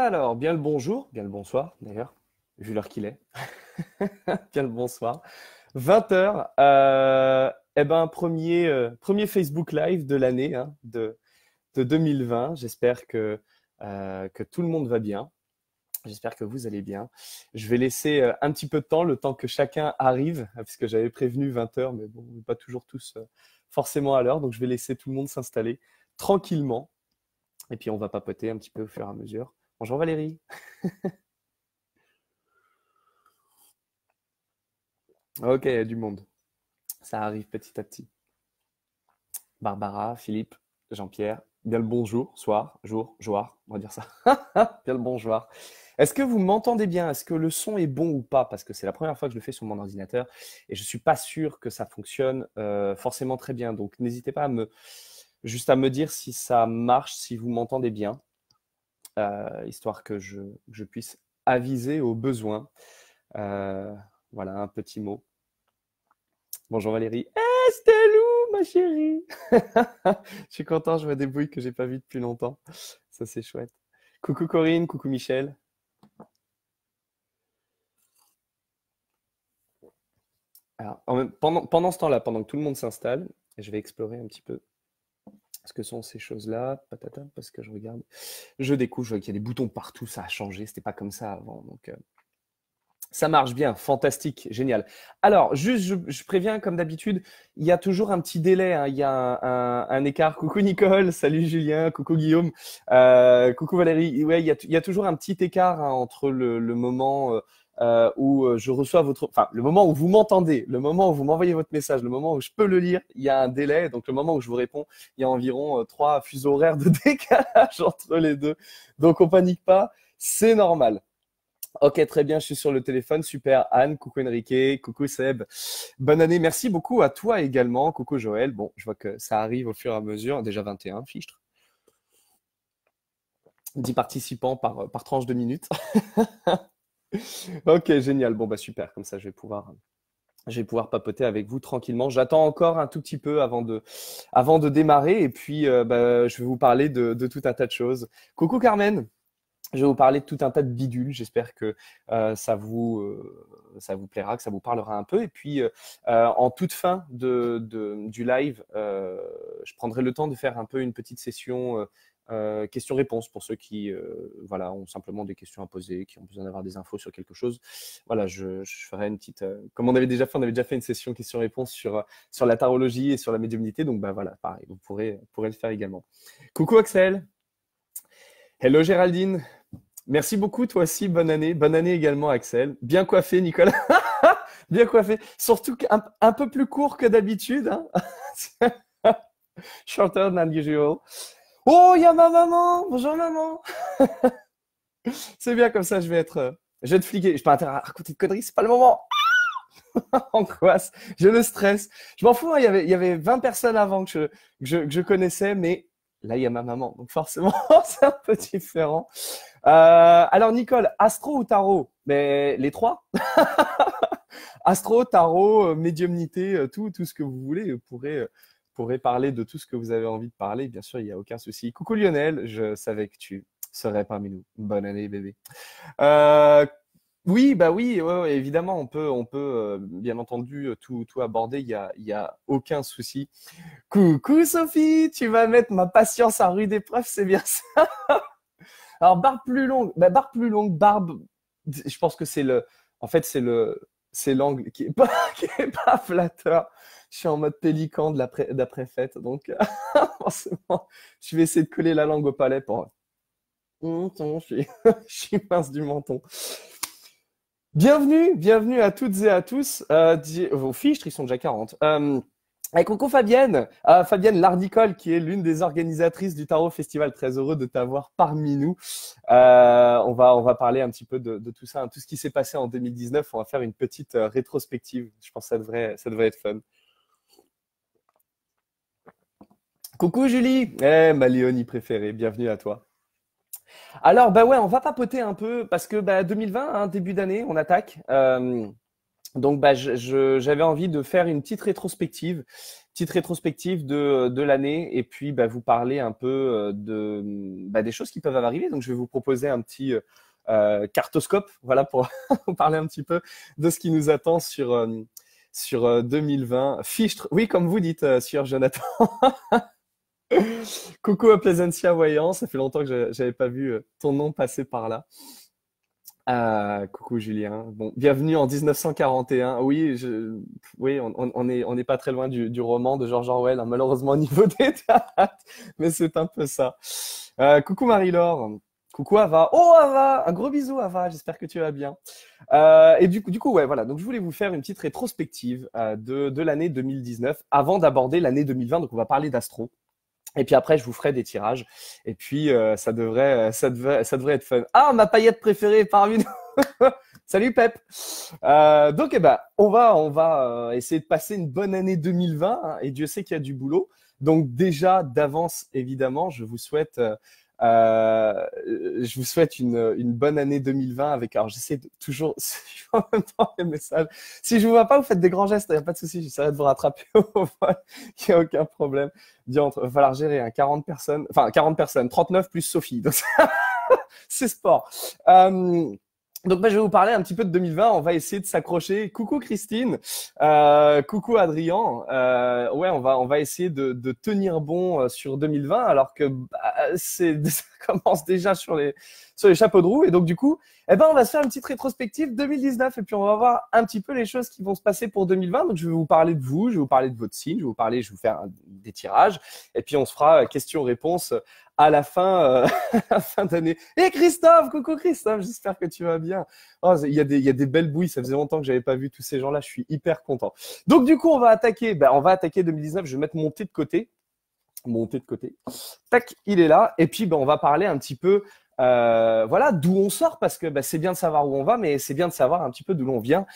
Alors, bien le bonjour, bien le bonsoir d'ailleurs, vu l'heure qu'il est. bien le bonsoir. 20h, euh, eh ben, premier, euh, premier Facebook Live de l'année hein, de, 2020. J'espère que, euh, que tout le monde va bien. J'espère que vous allez bien. Je vais laisser un petit peu de temps, le temps que chacun arrive, puisque j'avais prévenu 20h, mais bon, pas toujours tous forcément à l'heure. Donc, je vais laisser tout le monde s'installer tranquillement. Et puis, on va papoter un petit peu au fur et à mesure. Bonjour Valérie. ok, il y a du monde. Ça arrive petit à petit. Barbara, Philippe, Jean-Pierre, bien le bonjour, soir, jour, joie, on va dire ça. bien le bonjour. Est-ce que vous m'entendez bien Est-ce que le son est bon ou pas Parce que c'est la première fois que je le fais sur mon ordinateur et je ne suis pas sûr que ça fonctionne euh, forcément très bien. Donc n'hésitez pas à me, juste à me dire si ça marche, si vous m'entendez bien. Euh, histoire que je, puisse aviser aux besoins. Euh, voilà, un petit mot. Bonjour Valérie. Hey, eh, ma chérie Je suis content, je vois des bouilles que j'ai pas vues depuis longtemps. Ça, c'est chouette. Coucou Corinne, coucou Michel. pendant ce temps-là, pendant que tout le monde s'installe, je vais explorer un petit peu ce que sont ces choses-là. Patata, parce que je regarde. Je découvre, qu'il y a des boutons partout, ça a changé, c'était pas comme ça avant. Donc, euh, ça marche bien, fantastique, génial. Alors, juste, je, préviens, comme d'habitude, il y a toujours un petit délai, hein. il y a un, un, écart. Coucou Nicole, salut Julien, coucou Guillaume, euh, coucou Valérie. Ouais, il y, a, toujours un petit écart hein, entre le, moment euh, euh, où euh, je reçois votre, enfin, le moment où vous m'entendez, le moment où vous m'envoyez votre message, le moment où je peux le lire, il y a un délai. Donc, le moment où je vous réponds, il y a environ trois fuseaux horaires de décalage entre les deux. Donc, on panique pas, c'est normal. Ok, très bien, je suis sur le téléphone. Super, Anne, coucou Enrique, coucou Seb. Bonne année, merci beaucoup à toi également. Coucou Joël. Bon, je vois que ça arrive au fur et à mesure. Déjà 21, fichtre. 10 participants par, par tranche de minutes. ok, génial. Bon, bah super, comme ça je vais pouvoir je pouvoir papoter avec vous tranquillement. J'attends encore un tout petit peu avant de, avant de démarrer et puis euh, bah, je vais vous parler de, de tout un tas de choses. Coucou Carmen je vais vous parler de tout un tas de bidules. J'espère que euh, ça, vous, euh, ça vous plaira, que ça vous parlera un peu. Et puis, euh, en toute fin du live, je prendrai le temps de faire un peu une petite session questions-réponses pour ceux qui voilà, ont simplement des questions à poser, qui ont besoin d'avoir des infos sur quelque chose. Voilà, je, ferai une petite. comme on avait déjà fait, on avait déjà fait une session questions-réponses sur, sur la tarologie et sur la médiumnité. Donc, bah, voilà, pareil, vous pourrez, pourrez le faire également. Coucou Axel! Hello Géraldine, merci beaucoup toi aussi, bonne année. Bonne année également Axel. Bien coiffé Nicolas, bien coiffé. Surtout un, peu plus court que d'habitude. Hein Shorter than usual. Oh, il y a ma maman Bonjour maman C'est bien comme ça, je vais être... Euh, je vais te fliquer, je pas intérêt à raconter de conneries, c'est pas le moment Angoisse, je le stresse. Je m'en fous, hein. il, y avait, il y avait 20 personnes avant que je connaissais, mais là, il y a ma maman. Donc forcément, c'est un peu différent. Euh, alors, Nicole, astro ou tarot Mais ben, les trois. astro, tarot, euh, médiumnité, euh, tout, tout ce que vous voulez. Vous pourrez, parler de tout ce que vous avez envie de parler. Bien sûr, il n'y a aucun souci. Coucou Lionel, je savais que tu serais parmi nous. Bonne année, bébé. Oui, bah oui, évidemment, on peut, on peut euh, bien entendu euh, tout, tout aborder, il n'y a, y a aucun souci. Coucou Sophie, tu vas mettre ma patience à rude épreuve, c'est bien ça Alors, barbe plus longue, bah, barbe plus longue, barbe, je pense que c'est le, en fait, c'est le, c'est l'angle qui est pas, pas flatteur. Je suis en mode pélican de la, donc forcément, je vais essayer de coller la langue au palais pour. je, hum, je suis du menton. Bienvenue, bienvenue à toutes et à tous. Euh, vos fiches, ils sont déjà 40. coucou Fabienne, euh, Fabienne Lardicole qui est l'une des organisatrices du Tarot Festival. Très heureux de t'avoir parmi nous. Euh, on va on va parler un petit peu de, tout ça, tout ce qui s'est passé en 2019. On va faire une petite rétrospective. Je pense que ça devrait être fun. Coucou Julie, eh, ma Léonie préférée. Bienvenue à toi. Alors, bah ouais, on va papoter un peu parce que 2020, bah, hein, début d'année, on attaque. Euh, donc, bah, j'avais envie de faire une petite rétrospective, petite rétrospective de, de l'année et puis bah, vous parler un peu euh, de, bah, des choses qui peuvent arriver. Donc, je vais vous proposer un petit. Euh, cartoscope, voilà pour parler un petit peu de ce qui nous attend sur sur 2020. Fichtre, oui, comme vous dites, euh, Jonathan. Coucou à Plaisantia Voyant, ça fait longtemps que j'avais pas vu euh, ton nom passer par là. Euh, coucou Julien. Bon, bienvenue en 1941. Oui, oui, on, est n'est pas très loin du, roman de George Orwell. Hein, malheureusement au niveau des mais c'est un peu ça. Euh, coucou Marie-Laure. Coucou Ava. Oh Ava, un gros bisou Ava. J'espère que tu vas bien. et du coup, du coup, ouais, voilà. Donc je voulais vous faire une petite rétrospective de de l'année 2019 avant d'aborder l'année 2020. Donc on va parler d'astro. Et puis après, je vous ferai des tirages. Et puis, euh, euh, ça, devrait, ça, être fun. Ah, ma paillette préférée parmi nous Salut Pep euh, Donc, eh ben, on va, on va essayer de passer une bonne année 2020. Hein, et Dieu sait qu'il y a du boulot. Donc déjà d'avance, évidemment, je vous souhaite euh, je vous souhaite une, une, bonne année 2020 avec. Alors, j'essaie de toujours en même temps les messages. Si je vous vois pas, vous faites des grands gestes, il n'y a pas de souci. J'essaierai de vous rattraper au Il n'y a aucun problème. entre va falloir gérer hein, 40 personnes, enfin 40 personnes, 39 plus Sophie. Donc, c'est sport. Euh, donc, bah, je vais vous parler un petit peu de 2020. On va essayer de s'accrocher. Coucou Christine, euh, coucou Adrien. Euh, ouais, on va on va essayer de, tenir bon euh, sur 2020, alors que bah, euh, c'est ça commence déjà sur les sur les chapeaux de roue. Et donc du coup, eh ben, on va se faire une petite rétrospective 2019 et puis on va voir un petit peu les choses qui vont se passer pour 2020. Donc, je vais vous parler de vous, je vais vous parler de votre signe, je vais vous parler, je vais vous faire des tirages et puis on se fera question réponses à la fin, euh, à fin d'année. Et Christophe, coucou Christophe, j'espère que tu vas bien. Oh, il y a des, il y a des belles bouilles. Ça faisait longtemps que j'avais pas vu tous ces gens-là. Je suis hyper content. Donc du coup, on va attaquer. Ben, on va attaquer 2019. Je vais mettre mon thé de côté. Mon thé de côté. Tac, il est là. Et puis, ben, on va parler un petit peu euh, voilà, d'où on sort, parce que bah, c'est bien de savoir où on va, mais c'est bien de savoir un petit peu d'où l'on vient.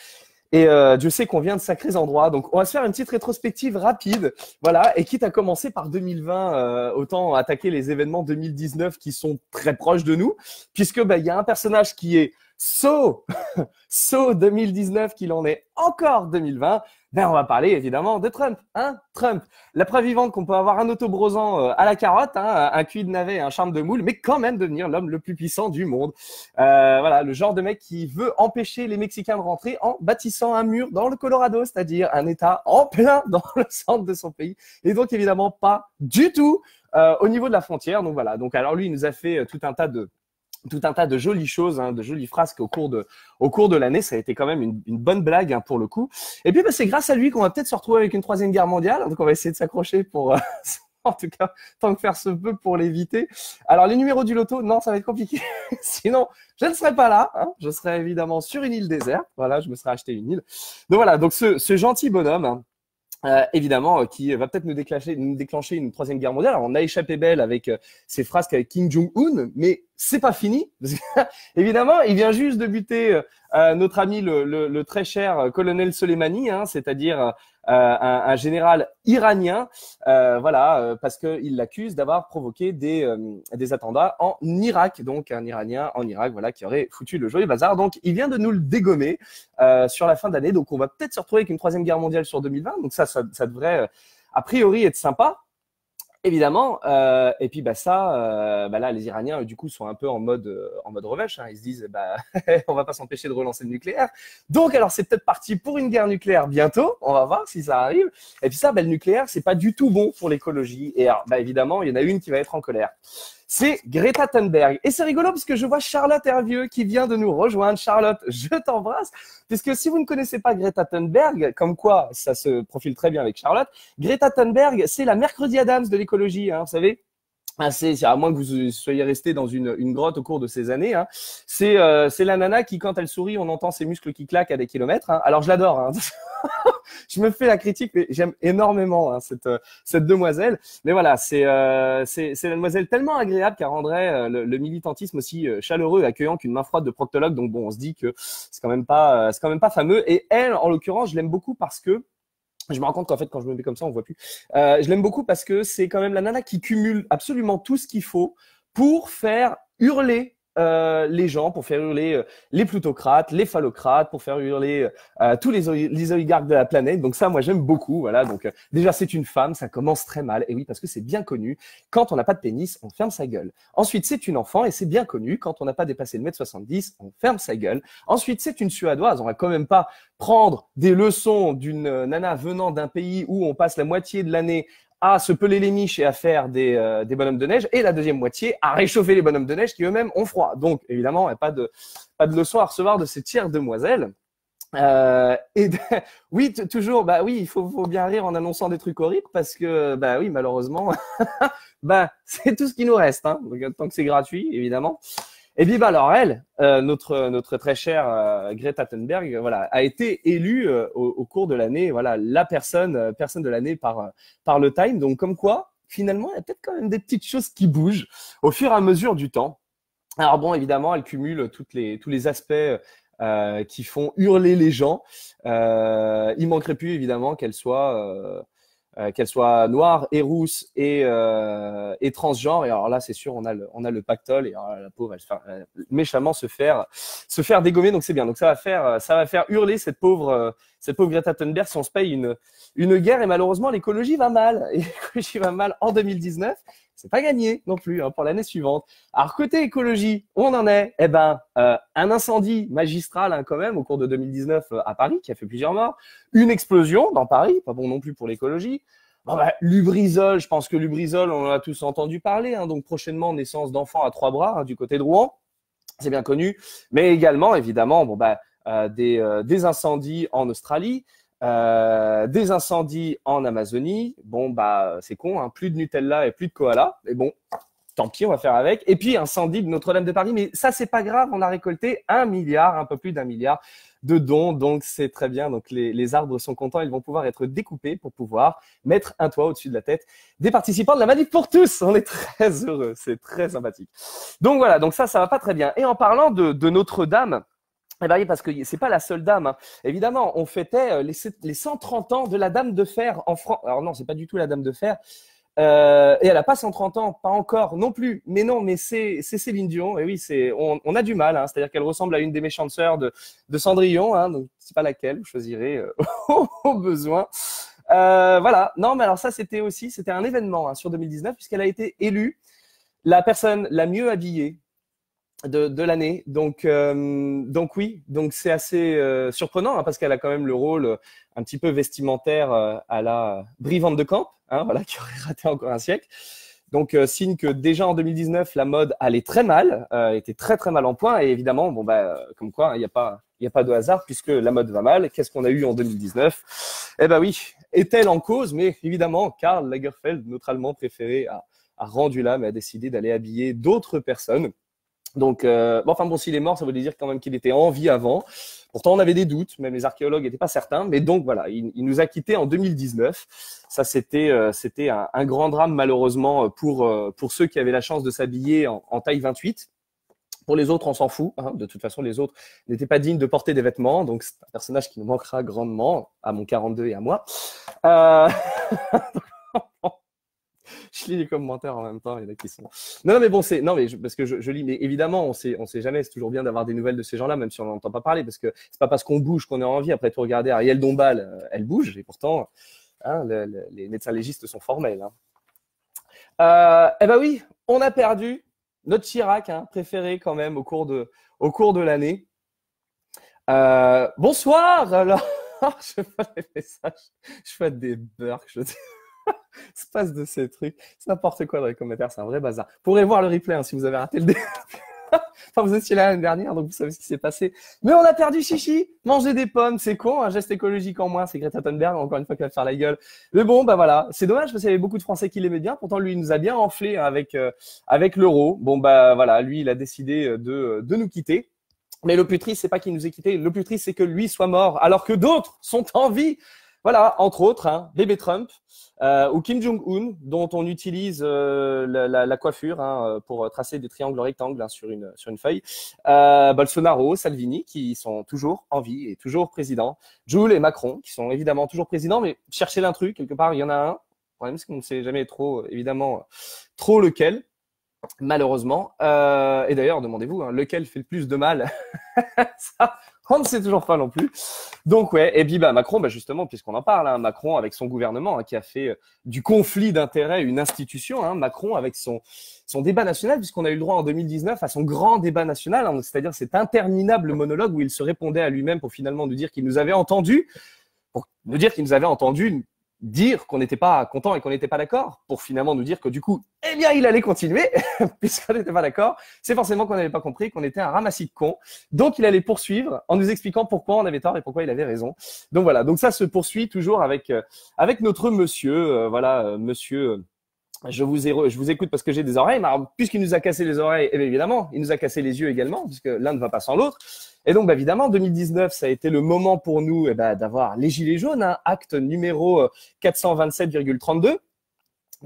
Et euh, Dieu sait qu'on vient de sacrés endroits. Donc, on va se faire une petite rétrospective rapide. Voilà. Et quitte à commencer par 2020, euh, autant attaquer les événements 2019 qui sont très proches de nous, puisque bah, il y a un personnage qui est saut, so, 2019 qu'il en est encore 2020, ben on va parler évidemment de Trump, hein Trump. La preuve vivante qu'on peut avoir un autobrosant euh, à la carotte, hein, un cul de navet, un charme de moule, mais quand même devenir l'homme le plus puissant du monde. Euh, voilà, le genre de mec qui veut empêcher les Mexicains de rentrer en bâtissant un mur dans le Colorado, c'est-à-dire un État en plein dans le centre de son pays, et donc évidemment pas du tout euh, au niveau de la frontière. Donc voilà. Donc alors lui, il nous a fait tout un tas de tout un tas de jolies choses, hein, de jolies phrases au cours de, au cours de l'année. Ça a été quand même une, une bonne blague hein, pour le coup. Et puis, bah, c'est grâce à lui qu'on va peut-être se retrouver avec une troisième guerre mondiale. Donc, on va essayer de s'accrocher pour, euh, en tout cas, tant que faire se peut pour l'éviter. Alors, les numéros du loto, non, ça va être compliqué. Sinon, je ne serais pas là. Hein. Je serais évidemment sur une île déserte. Voilà, je me serais acheté une île. Donc voilà, donc ce, ce gentil bonhomme hein, euh, évidemment, euh, qui va peut-être nous, déclencher, une troisième guerre mondiale. on a échappé belle avec euh, ces ses frasques avec Kim Jong-un, mais c'est pas fini. évidemment, il vient juste de buter notre ami le, très cher colonel Soleimani, hein, c'est-à-dire euh, un, un, général iranien, euh, voilà, euh, parce qu'il l'accuse d'avoir provoqué des, des attentats en Irak, donc un Iranien en Irak, voilà, qui aurait foutu le joyeux bazar. Donc il vient de nous le dégommer sur la fin d'année, donc on va peut-être se retrouver avec une troisième guerre mondiale sur 2020, donc ça, ça, ça devrait a priori être sympa évidemment. Euh, et puis bah ça, euh, bah là, les Iraniens du coup sont un peu en mode euh, en mode revêche. Hein. Ils se disent bah on va pas s'empêcher de relancer le nucléaire. Donc alors c'est peut-être parti pour une guerre nucléaire bientôt. On va voir si ça arrive. Et puis ça, bah, le nucléaire c'est pas du tout bon pour l'écologie. Et bah évidemment il y en a une qui va être en colère c'est Greta Thunberg. Et c'est rigolo parce que je vois Charlotte Hervieux qui vient de nous rejoindre. Charlotte, je t'embrasse. Puisque si vous ne connaissez pas Greta Thunberg, comme quoi ça se profile très bien avec Charlotte, Greta Thunberg, c'est la mercredi Adams de l'écologie, hein, vous savez, à moins que vous soyez resté dans une, une, grotte au cours de ces années, hein. Euh, c'est la nana qui, quand elle sourit, on entend ses muscles qui claquent à des kilomètres. Hein. Alors, je l'adore. Hein. je me fais la critique, mais j'aime énormément hein, cette, euh, cette demoiselle. Mais voilà, c'est euh, la demoiselle tellement agréable qu'elle rendrait euh, le, militantisme aussi chaleureux, et accueillant qu'une main froide de proctologue. Donc, bon, on se dit que c'est quand, même pas, quand même pas fameux. Et elle, en l'occurrence, je l'aime beaucoup parce que je me rends compte qu'en fait, quand je me mets comme ça, on voit plus. Euh, je l'aime beaucoup parce que c'est quand même la nana qui cumule absolument tout ce qu'il faut pour faire hurler euh, les gens, pour faire hurler euh, les plutocrates, les phallocrates, pour faire hurler euh, tous les, oligarques de la planète. Donc ça, moi, j'aime beaucoup. Voilà. Donc déjà, c'est une femme, ça commence très mal. Et oui, parce que c'est bien connu. Quand on n'a pas de pénis, on ferme sa gueule. Ensuite, c'est une enfant et c'est bien connu. Quand on n'a pas dépassé le mètre 70, on ferme sa gueule. Ensuite, c'est une suédoise. On va quand même pas prendre des leçons d'une nana venant d'un pays où on passe la moitié de l'année à ah, se peler les miches et à faire des, euh, des, bonhommes de neige, et la deuxième moitié à réchauffer les bonhommes de neige qui eux-mêmes ont froid. Donc évidemment, il a pas de, pas de leçon à recevoir de ces tiers demoiselles. Euh, et oui, toujours, bah oui, il faut, bien rire en annonçant des trucs horribles parce que, bah oui, malheureusement, bah c'est tout ce qui nous reste, hein, tant que c'est gratuit, évidemment. Et bien, alors elle, notre notre très chère euh, Greta Thunberg, voilà, a été élue euh, au, cours de l'année, voilà, la personne euh, personne de l'année par par le Time. Donc comme quoi, finalement, il y a peut-être quand même des petites choses qui bougent au fur et à mesure du temps. Alors bon, évidemment, elle cumule toutes les tous les aspects qui font hurler les gens. il manquerait plus évidemment qu'elle soit euh, qu'elle soit noire et rousse et, euh, et transgenre. Et alors là, c'est sûr, on a le, on pactole et oh, la pauvre, elle méchamment se faire, se faire dégommer. Donc c'est bien. Donc ça va faire, euh, ça va faire hurler cette pauvre, euh, cette pauvre Greta Thunberg si on se paye une, une guerre. Et malheureusement, l'écologie va mal. et L'écologie va mal en 2019 c'est pas gagné non plus hein, pour l'année suivante. Alors côté écologie, on en est. Eh ben, euh, un incendie magistral hein, quand même au cours de 2019 euh, à Paris qui a fait plusieurs morts, une explosion dans Paris, pas bon non plus pour l'écologie. Bah, Lubrizol, je pense que Lubrizol, on en a tous entendu parler. Hein, donc prochainement naissance d'enfants à trois bras du côté de Rouen, c'est bien connu. Mais également évidemment, bon bah euh, des incendies en Australie. Euh, des incendies en Amazonie, bon bah c'est con, hein, plus de Nutella et plus de koala, mais bon, tant pis, on va faire avec. Et puis incendie de Notre-Dame de Paris, mais ça c'est pas grave, on a récolté un milliard, un peu plus d'un milliard de dons, donc c'est très bien. Donc les, les, arbres sont contents, ils vont pouvoir être découpés pour pouvoir mettre un toit au-dessus de la tête des participants de la manif pour tous. On est très heureux, c'est très sympathique. Donc voilà, donc ça ça va pas très bien. Et en parlant de Notre-Dame. Eh ben parce que c'est pas la seule dame. Hein. Évidemment, on fêtait euh, les, les, 130 ans de la Dame de Fer en France. Alors non, c'est pas du tout la Dame de Fer. Euh, et elle a pas 130 ans, pas encore non plus. Mais non, mais c'est Céline Dion. Et oui, c'est on, a du mal. Hein. C'est-à-dire qu'elle ressemble à une des méchantes sœurs de, de Cendrillon. Hein, donc c'est pas laquelle. Vous choisirez euh, au besoin. Euh, voilà. Non, mais alors ça, c'était aussi c'était un événement hein, sur 2019 puisqu'elle a été élue la personne la mieux habillée de, l'année. Donc, euh, donc oui, donc c'est assez euh, surprenant hein, parce qu'elle a quand même le rôle un petit peu vestimentaire euh, à la Brivante de Camp, hein, voilà, qui aurait raté encore un siècle. Donc signe que déjà en 2019, la mode allait très mal, était très très mal en point. Et évidemment, bon bah comme quoi, hein, il n'y a pas il a pas de hasard puisque la mode va mal. Qu'est-ce qu'on a eu en 2019 Eh ben oui, est-elle en cause Mais évidemment, Karl Lagerfeld, notre Allemand préféré, a, a rendu l'âme et a décidé d'aller habiller d'autres personnes donc, euh, bon, enfin bon, s'il est mort, ça veut dire quand même qu'il était en vie avant. Pourtant, on avait des doutes, même les archéologues n'étaient pas certains. Mais donc voilà, il, nous a quittés en 2019. Ça, c'était euh, c'était un, grand drame malheureusement euh, pour euh, pour ceux qui avaient la chance de s'habiller en, en taille 28. Pour les autres, on s'en fout. Hein. De toute façon, les autres n'étaient pas dignes de porter des vêtements. Donc, c'est un personnage qui nous manquera grandement, à mon 42 et à moi. Euh... je lis les commentaires en même temps. Il y en a qui sont. Non, non mais bon, c'est. Non, mais parce que je, lis. Mais évidemment, on sait, sait jamais. C'est toujours bien d'avoir des nouvelles de ces gens-là, même si on n'entend pas parler, parce que c'est pas parce qu'on bouge qu'on a envie. Après tout, regardez Ariel Dombal, euh, elle bouge, et pourtant, hein, les médecins légistes sont formels. Hein. Euh, eh ben oui, on a perdu notre Chirac hein, préféré quand même au cours de, l'année. Euh, bonsoir. Alors, je fais des messages, je fais des Je... se passe de ces trucs. C'est n'importe quoi dans les commentaires, c'est un vrai bazar. Vous pourrez voir le replay hein, si vous avez raté le début. enfin, vous étiez là l'année dernière, donc vous savez ce qui s'est passé. Mais on a perdu Chichi. Manger des pommes, c'est con. Un geste écologique en moins, c'est Greta Thunberg, encore une fois, qui va faire la gueule. Mais bon, bah voilà. C'est dommage parce qu'il y avait beaucoup de Français qui l'aimaient bien. Pourtant, lui, il nous a bien enflé hein, avec, euh, avec l'euro. Bon, bah voilà. Lui, il a décidé euh, de, euh, de nous quitter. Mais le plus triste, c'est pas qu'il nous ait quitté. Le plus triste, c'est que lui soit mort, alors que d'autres sont en vie. Voilà, entre autres, hein, bébé Trump euh, ou Kim Jong-un, dont on utilise euh, la, coiffure hein, euh, pour tracer des triangles rectangles hein, sur, une, sur une feuille. Euh, Bolsonaro, Salvini, qui sont toujours en vie et toujours présidents. Jules et Macron, qui sont évidemment toujours présidents, mais cherchez l'intrus, quelque part, il y en a un. Le problème, c'est qu'on ne sait jamais trop, évidemment, trop lequel malheureusement. et d'ailleurs, demandez-vous, hein, lequel fait le plus de mal Ça, on ne sait toujours pas non plus. Donc ouais, et puis bah, Macron, bah, justement, puisqu'on en parle, hein, Macron avec son gouvernement hein, qui a fait euh, du conflit d'intérêts une institution, hein, Macron avec son débat national, puisqu'on a eu le droit en 2019 à son grand débat national, c'est-à-dire cet interminable monologue où il se répondait à lui-même pour finalement nous dire qu'il nous avait entendus, pour nous dire qu'il nous avait entendu dire qu'on n'était pas content et qu'on n'était pas d'accord pour finalement nous dire que du coup, eh bien, il allait continuer puisqu'on n'était pas d'accord. C'est forcément qu'on n'avait pas compris qu'on était un ramassis de cons. Donc, il allait poursuivre en nous expliquant pourquoi on avait tort et pourquoi il avait raison. Donc voilà. Donc ça se poursuit toujours avec euh, avec notre monsieur, euh, voilà, euh, monsieur je vous, écoute parce que j'ai des oreilles. Puisqu'il nous a cassé les oreilles, eh évidemment, il nous a cassé les yeux également, puisque l'un ne va pas sans l'autre. Et donc, bah, évidemment, 2019, ça a été le moment pour nous eh bah, d'avoir les Gilets jaunes, un hein, acte numéro 427,32, euh,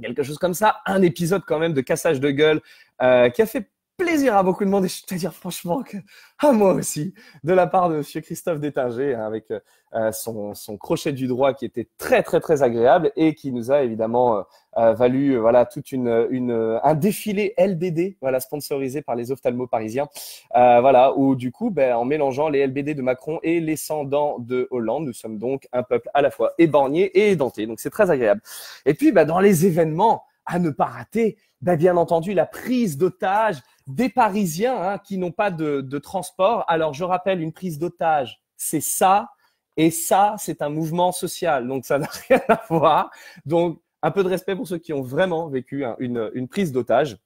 quelque chose comme ça, un épisode quand même de cassage de gueule euh, qui a fait plaisir à beaucoup de monde et je te dire franchement que à ah, moi aussi, de la part de Monsieur Christophe Détinger hein, avec euh, son, son, crochet du droit qui était très très très agréable et qui nous a évidemment euh, euh, valu voilà toute une, une, un défilé LBD voilà sponsorisé par les ophtalmos parisiens voilà où du coup ben, en mélangeant les LBD de Macron et les sans dents de Hollande nous sommes donc un peuple à la fois éborgné et édenté donc c'est très agréable et puis ben, dans les événements à ne pas rater ben, bien entendu la prise d'otages des Parisiens hein, qui n'ont pas de, transport. Alors je rappelle, une prise d'otage, c'est ça. Et ça, c'est un mouvement social, donc ça n'a rien à voir. Donc, un peu de respect pour ceux qui ont vraiment vécu une, prise d'otage.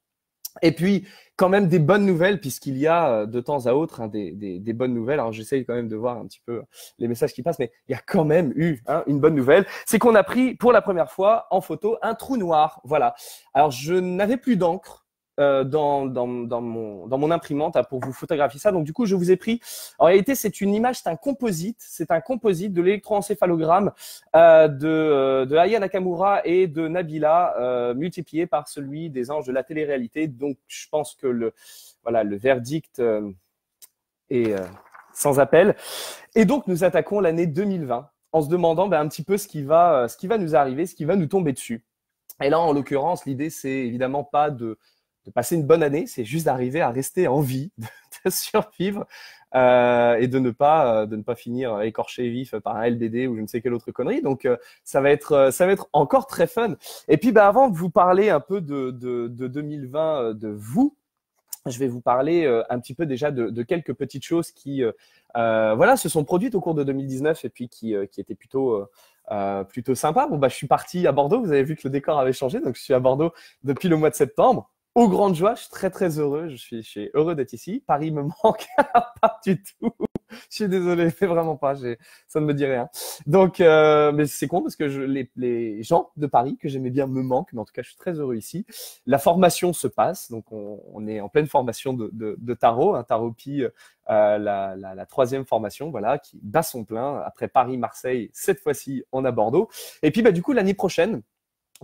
Et puis, quand même des bonnes nouvelles, puisqu'il y a euh, de temps à autre hein, des, bonnes nouvelles. Alors, j'essaye quand même de voir un petit peu euh, les messages qui passent, mais il y a quand même eu hein, une bonne nouvelle. C'est qu'on a pris pour la première fois en photo un trou noir. Voilà. Alors, je n'avais plus d'encre euh, dans, dans, dans, mon, dans, mon, imprimante hein, pour vous photographier ça. Donc du coup, je vous ai pris. En réalité, c'est une image, c'est un composite, c'est un composite de l'électroencéphalogramme euh, de, euh, de Aya Nakamura et de Nabila multiplié par celui des anges de la télé-réalité. Donc je pense que le voilà le verdict est sans appel. Et donc nous attaquons l'année 2020 en se demandant ben, un petit peu ce qui va ce qui va nous arriver, ce qui va nous tomber dessus. Et là, en l'occurrence, l'idée, c'est évidemment pas de de passer une bonne année, c'est juste d'arriver à rester en vie, de survivre euh, et de ne pas euh, de ne pas finir écorché vif par un LBD ou je ne sais quelle autre connerie. Donc euh, ça va être ça va être encore très fun. Et puis bah avant de vous parler un peu de de, de 2020 de vous, je vais vous parler un petit peu déjà de, de quelques petites choses qui voilà se sont produites au cours de 2019 et puis qui qui étaient plutôt plutôt sympas. Bon bah je suis parti à Bordeaux. Vous avez vu que le décor avait changé, donc je suis à Bordeaux depuis le mois de septembre aux grandes joies, je suis très très heureux. Je suis, heureux d'être ici. Paris me manque pas du tout. Je suis désolé, mais vraiment pas. Ça ne me dit rien. Donc, euh, mais c'est con parce que je, les, les, gens de Paris que j'aimais bien me manquent, mais en tout cas, je suis très heureux ici. La formation se passe, donc on, est en pleine formation de, de, tarot, un hein. tarot pi, euh, la, la, troisième formation, voilà, qui bat son plein après Paris, Marseille, cette fois-ci on a Bordeaux. Et puis, bah, du coup, l'année prochaine,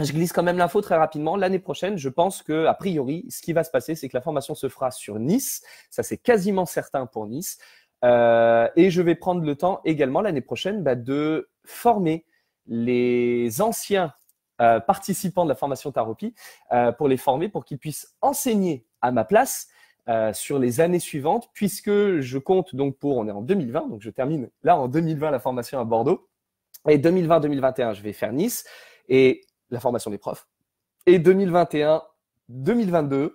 je glisse quand même l'info très rapidement. L'année prochaine, je pense que, a priori, ce qui va se passer, c'est que la formation se fera sur Nice. Ça, c'est quasiment certain pour Nice. Euh, et je vais prendre le temps également l'année prochaine bah, de former les anciens euh, participants de la formation Taropi euh, pour les former, pour qu'ils puissent enseigner à ma place euh, sur les années suivantes, puisque je compte donc pour, on est en 2020, donc je termine là en 2020 la formation à Bordeaux, et 2020-2021 je vais faire Nice, et la formation des profs. Et 2021-2022,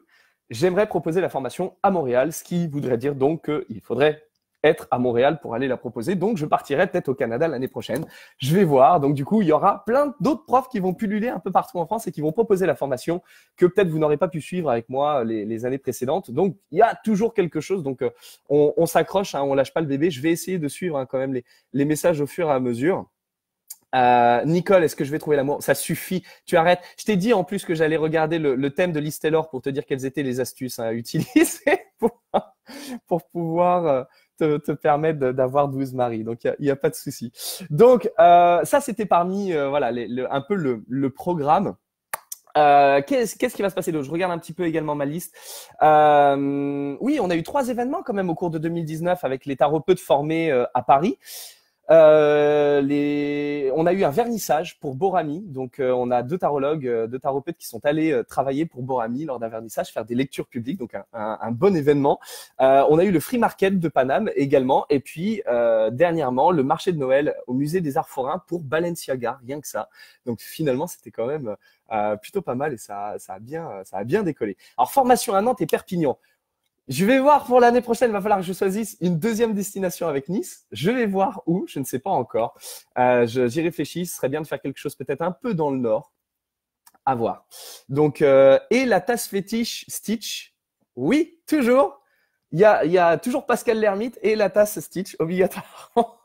j'aimerais proposer la formation à Montréal, ce qui voudrait dire donc qu'il faudrait être à Montréal pour aller la proposer. Donc, je partirai peut-être au Canada l'année prochaine. Je vais voir. Donc, du coup, il y aura plein d'autres profs qui vont pulluler un peu partout en France et qui vont proposer la formation que peut-être vous n'aurez pas pu suivre avec moi euh, les, années précédentes. Donc, il y a toujours quelque chose. Donc, euh, on, s'accroche, hein, on lâche pas le bébé. Je vais essayer de suivre hein, quand même les messages au fur et à mesure. Euh, Nicole, est-ce que je vais trouver l'amour Ça suffit, tu arrêtes. Je t'ai dit en plus que j'allais regarder le, thème de Liz Taylor pour te dire quelles étaient les astuces hein, à utiliser pour, pouvoir euh, te, permettre d'avoir 12 maris. Donc, il n'y a, pas de souci. Donc, euh, ça, c'était parmi voilà un peu le, programme. Euh, qu'est-ce, qui va se passer d'autre Je regarde un petit peu également ma liste. oui, on a eu trois événements quand même au cours de 2019 avec les de formés à Paris. Euh, on a eu un vernissage pour Borami. Donc, euh, on a deux tarologues, euh, deux taropètes qui sont allés travailler pour Borami lors d'un vernissage, faire des lectures publiques. Donc, un, bon événement. on a eu le Free Market de Paname également. Et puis, dernièrement, le marché de Noël au musée des Arts Forains pour Balenciaga. Rien que ça. Donc, finalement, c'était quand même plutôt pas mal et ça, a bien, ça a bien décollé. Alors, formation à Nantes et Perpignan. Je vais voir pour l'année prochaine, il va falloir que je choisisse une deuxième destination avec Nice. Je vais voir où, je ne sais pas encore. Euh, j'y réfléchis, ce serait bien de faire quelque chose peut-être un peu dans le nord. À voir. Donc, euh, et la tasse fétiche Stitch, oui, toujours. Il y a, toujours Pascal Lermite et la tasse Stitch, obligatoire.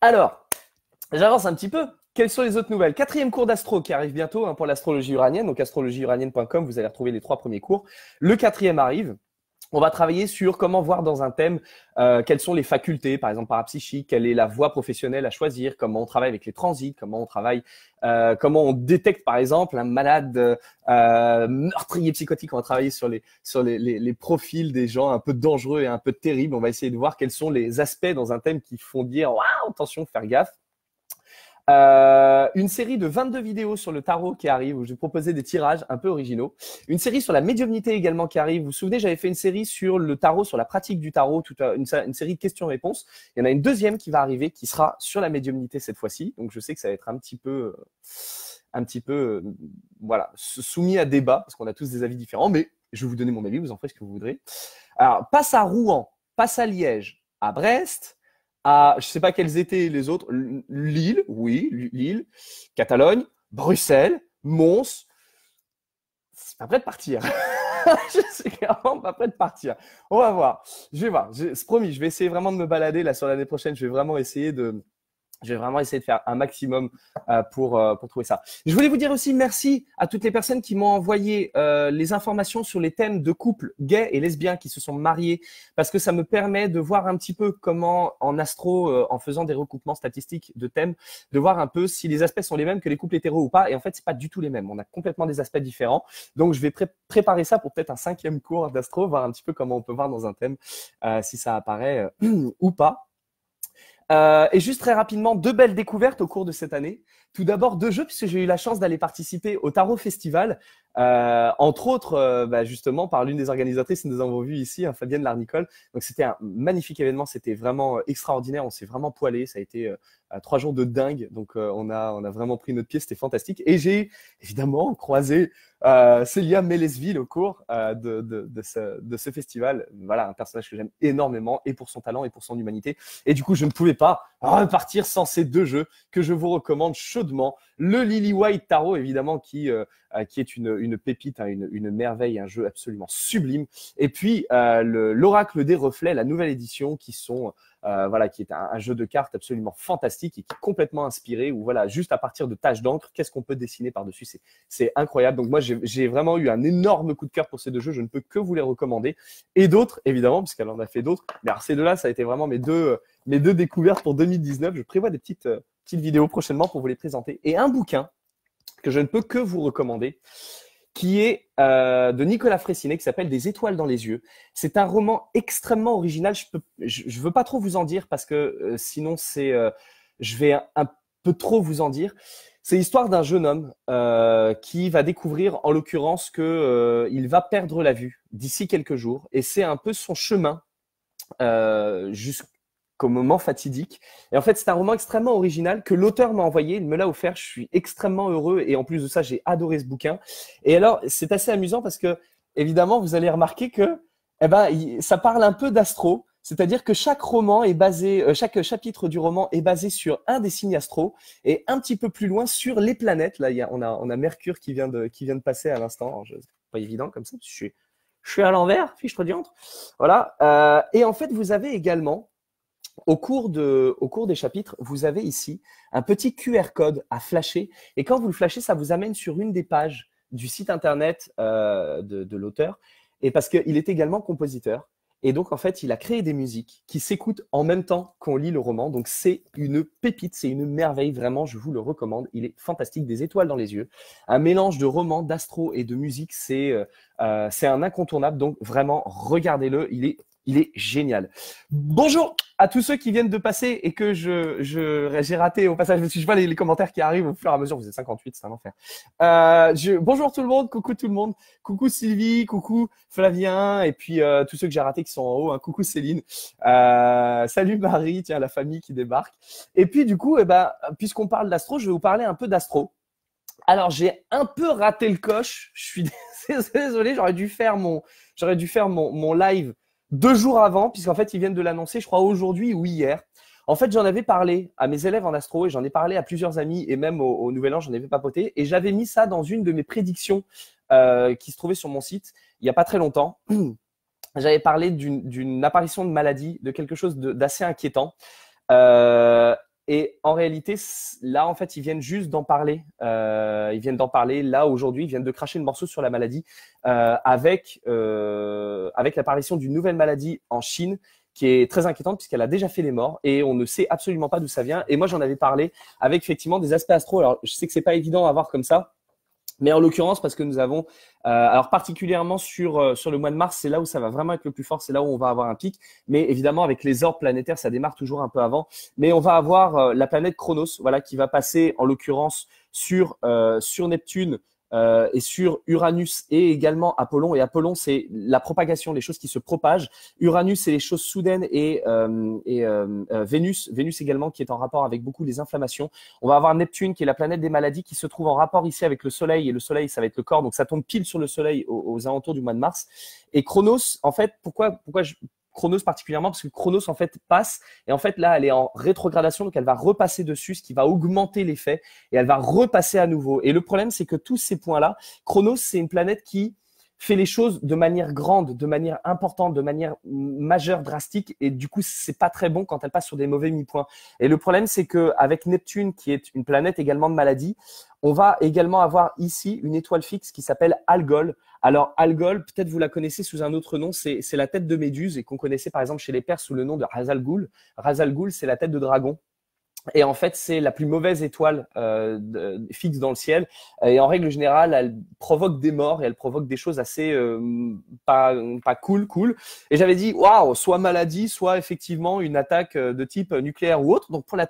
Alors, j'avance un petit peu. Quelles sont les autres nouvelles Quatrième cours d'astro qui arrive bientôt hein, pour l'astrologie uranienne. Donc astrologieuranienne.com, vous allez retrouver les trois premiers cours. Le quatrième arrive. On va travailler sur comment voir dans un thème euh, quelles sont les facultés, par exemple parapsychiques, quelle est la voie professionnelle à choisir, comment on travaille avec les transits, comment on travaille, euh, comment on détecte par exemple un malade euh, meurtrier psychotique. On va travailler sur les sur les, profils des gens un peu dangereux et un peu terribles. On va essayer de voir quels sont les aspects dans un thème qui font dire waouh attention, faire gaffe. Euh, une série de 22 vidéos sur le tarot qui arrive, où je vais proposer des tirages un peu originaux. Une série sur la médiumnité également qui arrive. Vous vous souvenez, j'avais fait une série sur le tarot, sur la pratique du tarot, toute euh, une, série de questions-réponses. Il y en a une deuxième qui va arriver, qui sera sur la médiumnité cette fois-ci. Donc je sais que ça va être un petit peu, euh, un petit peu, voilà, soumis à débat parce qu'on a tous des avis différents. Mais je vais vous donner mon avis, vous en ferez ce que vous voudrez. Alors passe à Rouen, passe à Liège, à Brest, je ne sais pas quels étaient les autres, Lille, oui, Lille, Catalogne, Bruxelles, Mons. C'est pas prêt de partir. je suis clairement pas prêt de partir. On va voir. Je vais voir. Je, promis, je vais essayer vraiment de me balader là sur l'année prochaine. Je vais vraiment essayer de, je vais vraiment essayer de faire un maximum euh, pour, euh, pour trouver ça. Je voulais vous dire aussi merci à toutes les personnes qui m'ont envoyé euh, les informations sur les thèmes de couples gays et lesbiens qui se sont mariés, parce que ça me permet de voir un petit peu comment, en astro, en faisant des recoupements statistiques de thèmes, de voir un peu si les aspects sont les mêmes que les couples hétéros ou pas. Et en fait, c'est pas du tout les mêmes. On a complètement des aspects différents. Donc, je vais préparer ça pour peut-être un cinquième cours d'astro, voir un petit peu comment on peut voir dans un thème si ça apparaît ou pas. Euh, et juste très rapidement, deux belles découvertes au cours de cette année. Tout d'abord, deux jeux, puisque j'ai eu la chance d'aller participer au Tarot Festival, euh, entre autres, euh, bah, justement, par l'une des organisatrices que nous avons vu ici, hein, Fabienne Larnicole. Donc, c'était un magnifique événement, c'était vraiment euh, extraordinaire, on s'est vraiment poilé, ça a été trois jours de dingue, donc on, a, on a vraiment pris notre pied, c'était fantastique. Et j'ai évidemment croisé Célia Mélesville au cours de, ce, de ce festival. Voilà, un personnage que j'aime énormément, et pour son talent, et pour son humanité. Et du coup, je ne pouvais pas repartir sans ces deux jeux que je vous recommande le Lily White Tarot, évidemment, qui, euh, euh, qui est une, pépite, hein, une, une, merveille, un jeu absolument sublime. Et puis, euh, l'Oracle des Reflets, la nouvelle édition, qui sont euh, voilà, qui est un, jeu de cartes absolument fantastique et qui est complètement inspiré, ou voilà, juste à partir de taches d'encre, qu'est-ce qu'on peut dessiner par-dessus C'est incroyable. Donc moi, j'ai vraiment eu un énorme coup de cœur pour ces deux jeux, je ne peux que vous les recommander. Et d'autres, évidemment, puisqu'elle en a fait d'autres. Mais ces deux-là, ça a été vraiment mes deux, mes deux découvertes pour 2019. Je prévois des petites, euh, petites vidéos prochainement pour vous les présenter. Et un bouquin que je ne peux que vous recommander, qui est euh, de Nicolas Fressinet, qui s'appelle Des étoiles dans les yeux. C'est un roman extrêmement original. Je ne je, veux pas trop vous en dire parce que euh, sinon, c'est, euh, je vais un, peu trop vous en dire. C'est l'histoire d'un jeune homme qui va découvrir, en l'occurrence, qu'il il va perdre la vue d'ici quelques jours, et c'est un peu son chemin jusqu'à qu'au moment fatidique. Et en fait, c'est un roman extrêmement original que l'auteur m'a envoyé, il me l'a offert, je suis extrêmement heureux et en plus de ça, j'ai adoré ce bouquin. Et alors, c'est assez amusant parce que évidemment, vous allez remarquer que eh ben, ça parle un peu d'astro, c'est-à-dire que chaque roman est basé, euh, chaque chapitre du roman est basé sur un des signes astro et un petit peu plus loin sur les planètes. Là, on, a, on a Mercure qui vient de, qui vient de passer à l'instant. Pas évident comme ça, je suis, je suis à l'envers, fiche entre. Voilà. Euh, et en fait, vous avez également au cours, de, au cours des chapitres, vous avez ici un petit QR code à flasher. Et quand vous le flashez, ça vous amène sur une des pages du site internet euh, de, l'auteur. Et parce qu'il est également compositeur. Et donc, en fait, il a créé des musiques qui s'écoutent en même temps qu'on lit le roman. Donc, c'est une pépite, c'est une merveille. Vraiment, je vous le recommande. Il est fantastique, des étoiles dans les yeux. Un mélange de roman, d'astro et de musique, euh, euh, c'est un incontournable. Donc, vraiment, regardez-le. Il est il est génial. Bonjour à tous ceux qui viennent de passer et que je, je j'ai raté au passage je vois les, commentaires qui arrivent au fur et à mesure. Vous êtes 58, c'est un enfer. Euh, bonjour tout le monde, coucou tout le monde, coucou Sylvie, coucou Flavien et puis euh, tous ceux que j'ai ratés qui sont en haut. Hein, coucou Céline, euh, salut Marie, tiens la famille qui débarque. Et puis du coup, eh ben puisqu'on parle d'astro, je vais vous parler un peu d'astro. Alors j'ai un peu raté le coche. Je suis désolé, j'aurais dû faire mon j'aurais dû faire mon, mon live deux jours avant, puisqu'en fait, ils viennent de l'annoncer, je crois, aujourd'hui ou hier. En fait, j'en avais parlé à mes élèves en astro et j'en ai parlé à plusieurs amis et même au, Nouvel An, j'en avais papoté. Et j'avais mis ça dans une de mes prédictions euh, qui se trouvait sur mon site il n'y a pas très longtemps. J'avais parlé d'une apparition de maladie, de quelque chose d'assez inquiétant. Euh, et en réalité, là, en fait, ils viennent juste d'en parler. Euh, ils viennent d'en parler là aujourd'hui. Ils viennent de cracher le morceau sur la maladie euh, avec euh, avec l'apparition d'une nouvelle maladie en Chine qui est très inquiétante puisqu'elle a déjà fait les morts et on ne sait absolument pas d'où ça vient. Et moi, j'en avais parlé avec effectivement des aspects astro. Alors, je sais que c'est pas évident à voir comme ça mais en l'occurrence, parce que nous avons, euh, alors particulièrement sur euh, sur le mois de mars, c'est là où ça va vraiment être le plus fort, c'est là où on va avoir un pic. Mais évidemment, avec les orbes planétaires, ça démarre toujours un peu avant. Mais on va avoir euh, la planète Chronos, voilà, qui va passer en l'occurrence sur sur Neptune euh, et sur Uranus et également Apollon. Et Apollon, c'est la propagation, les choses qui se propagent. Uranus, c'est les choses soudaines et, euh, et euh, Vénus, Vénus également qui est en rapport avec beaucoup des inflammations. On va avoir Neptune qui est la planète des maladies qui se trouve en rapport ici avec le Soleil et le Soleil, ça va être le corps, donc ça tombe pile sur le Soleil aux, alentours du mois de mars. Et Chronos, en fait, pourquoi, pourquoi je, Chronos particulièrement, parce que Chronos en fait passe, et en fait là elle est en rétrogradation, donc elle va repasser dessus, ce qui va augmenter l'effet, et elle va repasser à nouveau. Et le problème c'est que tous ces points-là, Chronos c'est une planète qui fait les choses de manière grande, de manière importante, de manière majeure, drastique, et du coup, c'est pas très bon quand elle passe sur des mauvais mi-points. Et le problème, c'est que avec Neptune, qui est une planète également de maladie, on va également avoir ici une étoile fixe qui s'appelle Algol. Alors Algol, peut-être vous la connaissez sous un autre nom, c'est la tête de Méduse et qu'on connaissait par exemple chez les Perses sous le nom de Razalgoul. Razalgoul, c'est la tête de dragon. Et en fait, c'est la plus mauvaise étoile euh, fixe dans le ciel. Et en règle générale, elle provoque des morts et elle provoque des choses assez euh, pas, pas cool, cool. Et j'avais dit, waouh, soit maladie, soit effectivement une attaque euh, de type euh, nucléaire ou autre. Donc pour la,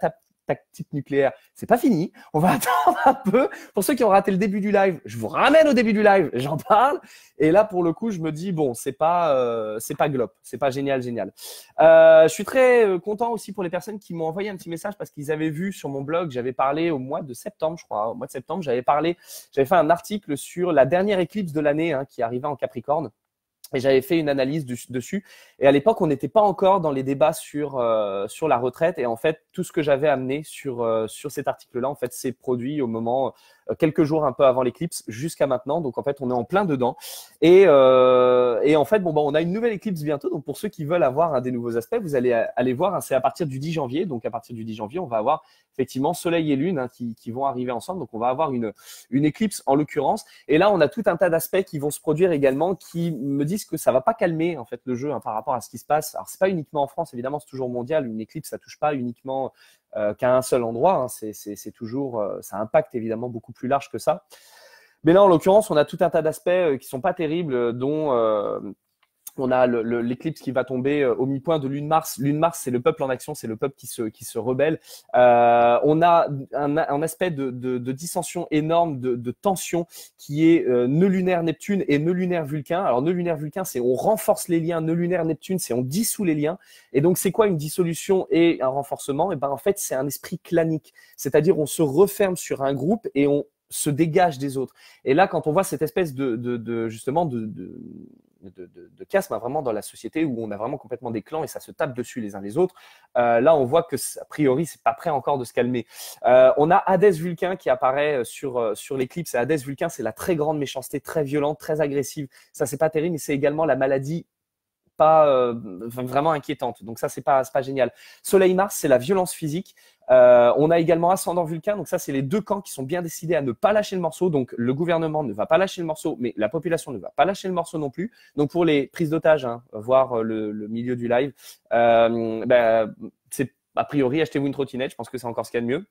tactique nucléaire. C'est pas fini. On va attendre un peu. Pour ceux qui ont raté le début du live, je vous ramène au début du live. J'en parle. Et là, pour le coup, je me dis bon, c'est pas, euh, c'est pas globe c'est pas génial, génial. Euh, je suis très euh, content aussi pour les personnes qui m'ont envoyé un petit message parce qu'ils avaient vu sur mon blog, j'avais parlé au mois de septembre, je crois, au mois de septembre, j'avais parlé, j'avais fait un article sur la dernière éclipse de l'année hein, qui arrivait en Capricorne et j'avais fait une analyse dessus. Et à l'époque, on n'était pas encore dans les débats sur euh, sur la retraite. Et en fait, tout ce que j'avais amené sur euh, sur cet article-là, en fait, s'est produit au moment euh, quelques jours un peu avant l'éclipse jusqu'à maintenant. Donc en fait, on est en plein dedans. Euh, et, en fait, bon, bah, on a une nouvelle éclipse bientôt. Donc pour ceux qui veulent avoir un des nouveaux aspects, vous allez euh, aller voir. Hein, c'est à partir du 10 janvier. Donc à partir du 10 janvier, on va avoir effectivement Soleil et Lune hein, qui, qui, vont arriver ensemble. Donc on va avoir une, une éclipse en l'occurrence. Et là, on a tout un tas d'aspects qui vont se produire également qui me disent que ça va pas calmer en fait le jeu hein, par rapport à ce qui se passe. Alors c'est pas uniquement en France, évidemment, c'est toujours mondial. Une éclipse, ça touche pas uniquement euh, qu'à un seul endroit. Hein, c'est toujours, euh, ça impacte évidemment beaucoup plus large que ça. Mais là, en l'occurrence, on a tout un tas d'aspects euh, qui sont pas terribles, dont on a l'éclipse qui va tomber euh, au mi-point de lune Mars. Lune Mars, c'est le peuple en action, c'est le peuple qui se, qui se rebelle. Euh, on a un, aspect de, dissension énorme, de, tension, qui est euh, ne lunaire Neptune et ne lunaire Vulcain. Alors ne lunaire Vulcain, c'est on renforce les liens. Ne lunaire Neptune, c'est on dissout les liens. Et donc c'est quoi une dissolution et un renforcement Et eh ben en fait, c'est un esprit clanique, c'est-à-dire on se referme sur un groupe et on se dégage des autres. Et là, quand on voit cette espèce de, justement de de, de, vraiment dans la société où on a vraiment complètement des clans et ça se tape dessus les uns les autres. Euh, là, on voit que a priori, c'est pas prêt encore de se calmer. Euh, on a Hades Vulcain qui apparaît euh, sur sur l'éclipse. Hadès Vulcain, c'est la très grande méchanceté, très violente, très agressive. Ça, c'est pas terrible, mais c'est également la maladie pas vraiment inquiétante. Donc ça, c'est pas pas génial. Soleil Mars, c'est la violence physique. Euh, on a également Ascendant Vulcain. Donc ça, c'est les deux camps qui sont bien décidés à ne pas lâcher le morceau. Donc le gouvernement ne va pas lâcher le morceau, mais la population ne va pas lâcher le morceau non plus. Donc pour les prises d'otages, hein, voir euh, le, milieu du live, euh, ben, c'est a priori achetez-vous une trottinette. Je pense que c'est encore ce qu'il y a de mieux.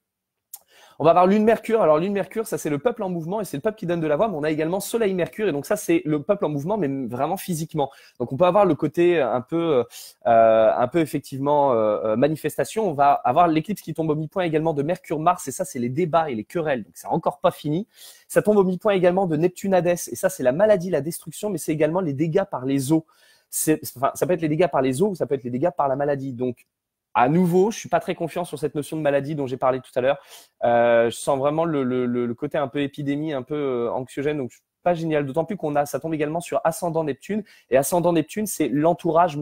On va avoir Lune Mercure. Alors Lune Mercure, ça c'est le peuple en mouvement et c'est le peuple qui donne de la voix. Mais on a également Soleil Mercure et donc ça c'est le peuple en mouvement, mais vraiment physiquement. Donc on peut avoir le côté euh, un peu, euh, un peu effectivement euh, manifestation. On va avoir l'éclipse qui tombe au mi-point également de Mercure Mars et ça c'est les débats et les querelles. Donc c'est encore pas fini. Ça tombe au mi-point également de Neptune hadès et ça c'est la maladie, la destruction, mais c'est également les dégâts par les eaux. Enfin, ça peut être les dégâts par les eaux ou ça peut être les dégâts par la maladie. Donc à nouveau, je ne suis pas très confiant sur cette notion de maladie dont j'ai parlé tout à l'heure. Euh, je sens vraiment le, côté un peu épidémie, un peu euh, anxiogène, donc pas génial. D'autant plus qu'on a, ça tombe également sur ascendant Neptune. Et ascendant Neptune, c'est l'entourage,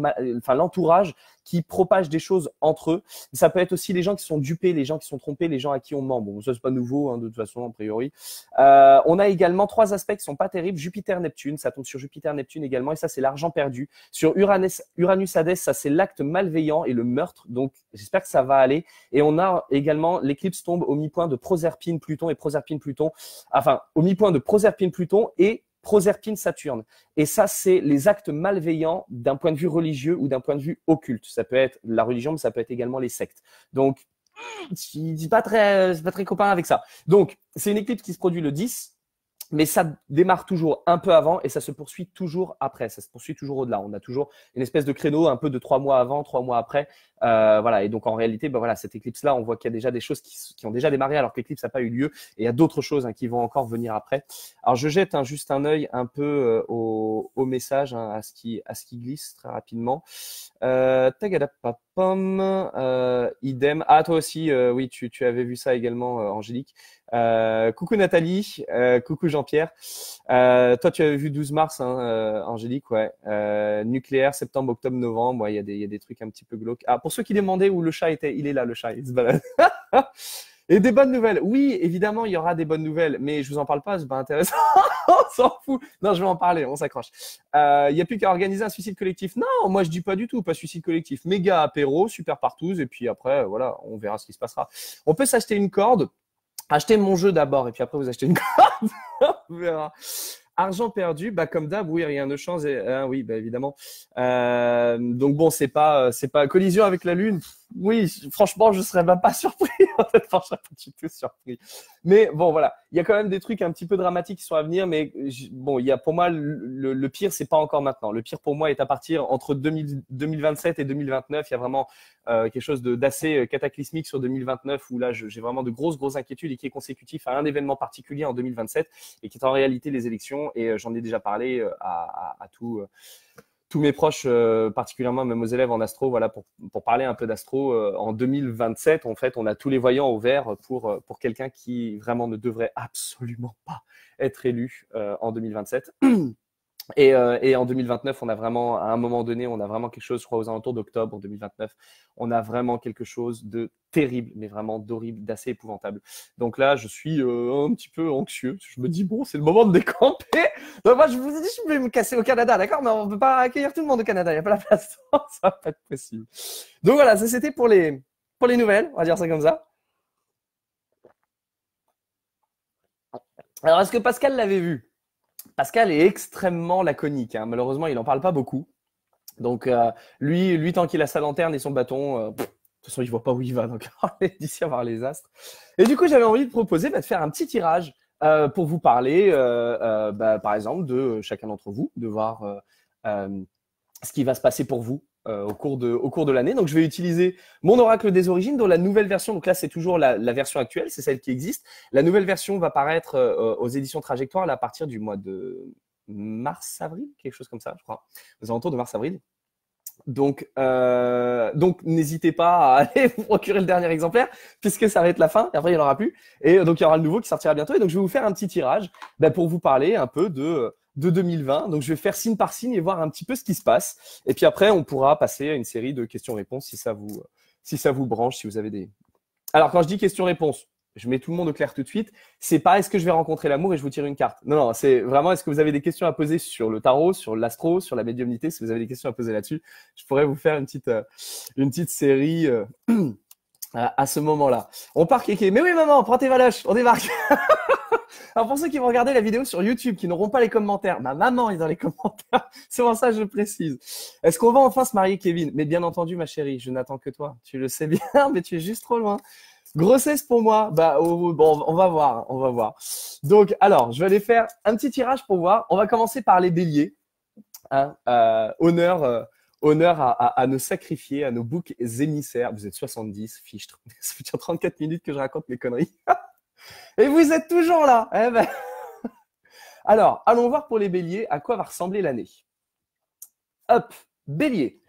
l'entourage qui propagent des choses entre eux. ça peut être aussi les gens qui sont dupés, les gens qui sont trompés, les gens à qui on ment. Bon, ça c'est pas nouveau hein, de toute façon a priori. Euh, on a également trois aspects qui sont pas terribles. Jupiter, Neptune, ça tombe sur Jupiter, Neptune également, et ça c'est l'argent perdu. Sur Uranus, Uranus Hadès, ça c'est l'acte malveillant et le meurtre. Donc j'espère que ça va aller. Et on a également l'éclipse tombe au mi-point de Proserpine Pluton et Proserpine Pluton, enfin au mi-point de Proserpine Pluton et Proserpine Saturne. Et ça, c'est les actes malveillants d'un point de vue religieux ou d'un point de vue occulte. Ça peut être la religion, mais ça peut être également les sectes. Donc, c'est pas très, pas très copain avec ça. Donc, c'est une éclipse qui se produit le 10 mais ça démarre toujours un peu avant et ça se poursuit toujours après, ça se poursuit toujours au-delà. On a toujours une espèce de créneau un peu de trois mois avant, trois mois après, euh, voilà. Et donc en réalité, bah, voilà, cette éclipse-là, on voit qu'il y a déjà des choses qui, ont déjà démarré alors que l'éclipse n'a pas eu lieu. Et il y a d'autres choses hein, qui vont encore venir après. Alors je jette hein, juste un œil un peu euh, au, message, hein, à, ce qui, à ce qui glisse très rapidement. Euh, papam, euh, idem. Ah toi aussi, oui, tu, avais vu ça également, Angélique. coucou Nathalie, coucou Jean-Pierre. toi, tu avais vu 12 mars, Angélique, ouais. nucléaire, septembre, octobre, novembre. Il y, a des trucs un petit peu glauques. Ah, pour ceux qui demandaient où le chat était, il est là, le chat, il se balade. Et des bonnes nouvelles. Oui, évidemment, il y aura des bonnes nouvelles, mais je vous en parle pas, c'est pas intéressant. on s'en fout. Non, je vais en parler, on s'accroche. Euh, il n'y a plus qu'à organiser un suicide collectif. Non, moi je dis pas du tout, pas suicide collectif. Méga apéro, super partout, et puis après, voilà, on verra ce qui se passera. On peut s'acheter une corde. Achetez mon jeu d'abord, et puis après vous achetez une corde. on verra. Argent perdu, bah comme d'hab, oui, rien de chance Et, hein, oui, bah, évidemment. Euh, donc bon, c'est pas, euh, c'est pas collision avec la lune oui, franchement, je serais même pas surpris. En fait, je serais pas tout surpris. Mais bon, voilà, il y a quand même des trucs un petit peu dramatiques qui sont à venir. Mais bon, il y a pour moi le, pire, c'est pas encore maintenant. Le pire pour moi est à partir entre 2027 et 2029. Il y a vraiment euh, quelque chose d'assez euh, cataclysmique sur 2029 où là, j'ai vraiment de grosses grosses inquiétudes et qui est consécutif à un événement particulier en 2027 et qui est en réalité les élections. Et euh, j'en ai déjà parlé à, à tout tous mes proches, euh, particulièrement même aux élèves en astro, voilà, pour, parler un peu d'astro, euh, en 2027, en fait, on a tous les voyants ouverts pour, euh, pour quelqu'un qui vraiment ne devrait absolument pas être élu en 2027. Euh, et, en 2029, on a vraiment, à un moment donné, on a vraiment quelque chose, je crois, aux alentours d'octobre 2029, on a vraiment quelque chose de terrible, mais vraiment d'horrible, d'assez épouvantable. Donc là, je suis euh, un petit peu anxieux. Je me dis, bon, c'est le moment de décamper. Donc moi, je vous ai dit, je vais me casser au Canada, d'accord Mais on ne peut pas accueillir tout le monde au Canada, il n'y a pas la place. ça va pas être possible. Donc voilà, ça c'était pour les, pour les nouvelles, on va dire ça comme ça. Alors, est-ce que Pascal l'avait vu Pascal est extrêmement laconique. Hein. Malheureusement, il n'en parle pas beaucoup. Donc, euh, lui, lui, tant qu'il a sa lanterne et son bâton, euh, de toute façon, il voit pas où il va. Donc, d'ici à voir les astres. Et du coup, j'avais envie de proposer bah, de faire un petit tirage euh, pour vous parler, bah, par exemple, de chacun d'entre vous, de voir ce qui va se passer pour vous euh, au cours de, au cours de l'année. Donc, je vais utiliser mon oracle des origines dans la nouvelle version. Donc là, c'est toujours la, version actuelle, c'est celle qui existe. La nouvelle version va paraître euh, aux éditions trajectoires à partir du mois de mars-avril, quelque chose comme ça, je crois, aux alentours de mars-avril. Donc, euh, donc n'hésitez pas à aller vous procurer le dernier exemplaire, puisque ça va être la fin. après, il n'y en aura plus. Et donc, il y aura le nouveau qui sortira bientôt. Et donc, je vais vous faire un petit tirage ben, pour vous parler un peu de de 2020. Donc, je vais faire signe par signe et voir un petit peu ce qui se passe. Et puis après, on pourra passer à une série de questions-réponses si ça vous, si ça vous branche, si vous avez des. Alors, quand je dis questions-réponses, je mets tout le monde au clair tout de suite. C'est pas est-ce que je vais rencontrer l'amour et je vous tire une carte. Non, non, c'est vraiment est-ce que vous avez des questions à poser sur le tarot, sur l'astro, sur la médiumnité. Si vous avez des questions à poser là-dessus, je pourrais vous faire une petite, euh, une petite série. Euh, à ce moment-là. On part kéké. Mais oui, maman, prends tes valoches, on débarque. Alors pour ceux qui vont regarder la vidéo sur YouTube, qui n'auront pas les commentaires, ma maman est dans les commentaires, c'est pour ça je précise. Est-ce qu'on va enfin se marier, Kevin Mais bien entendu, ma chérie, je n'attends que toi. Tu le sais bien, mais tu es juste trop loin. Grossesse pour moi, bah oh, oh, bon, on va voir, on va voir. Donc alors, je vais aller faire un petit tirage pour voir. On va commencer par les béliers. Hein, euh, honneur. Euh, honneur à, nos sacrifiés, à nos boucs émissaires. Vous êtes 70, fichtre. Ça fait 34 minutes que je raconte mes conneries. Et vous êtes toujours là. Eh ben. Alors, allons voir pour les béliers à quoi va ressembler l'année. Hop, bélier.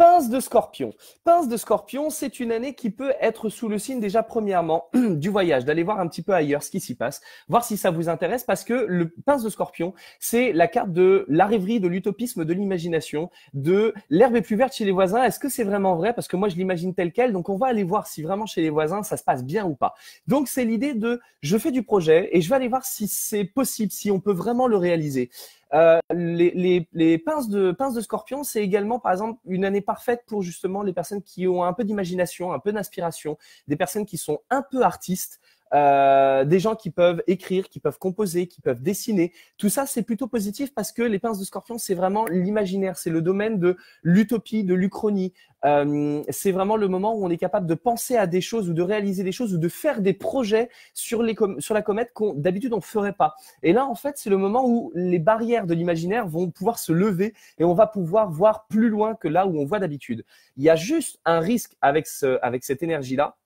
Pince de scorpion. Pince de scorpion, c'est une année qui peut être sous le signe déjà premièrement du voyage, d'aller voir un petit peu ailleurs ce qui s'y passe, voir si ça vous intéresse parce que le pince de scorpion, c'est la carte de la rêverie, de l'utopisme, de l'imagination, de l'herbe est plus verte chez les voisins. Est-ce que c'est vraiment vrai Parce que moi, je l'imagine telle quel. Donc, on va aller voir si vraiment chez les voisins, ça se passe bien ou pas. Donc, c'est l'idée de je fais du projet et je vais aller voir si c'est possible, si on peut vraiment le réaliser. Euh, les, les, pinces de pinces de scorpion, c'est également par exemple une année parfaite pour justement les personnes qui ont un peu d'imagination, un peu d'inspiration, des personnes qui sont un peu artistes, euh, des gens qui peuvent écrire, qui peuvent composer, qui peuvent dessiner. Tout ça, c'est plutôt positif parce que les pinces de scorpion, c'est vraiment l'imaginaire, c'est le domaine de l'utopie, de l'uchronie. Euh, c'est vraiment le moment où on est capable de penser à des choses ou de réaliser des choses ou de faire des projets sur, les sur la comète qu'on d'habitude on ferait pas. Et là, en fait, c'est le moment où les barrières de l'imaginaire vont pouvoir se lever et on va pouvoir voir plus loin que là où on voit d'habitude. Il y a juste un risque avec, ce, avec cette énergie-là,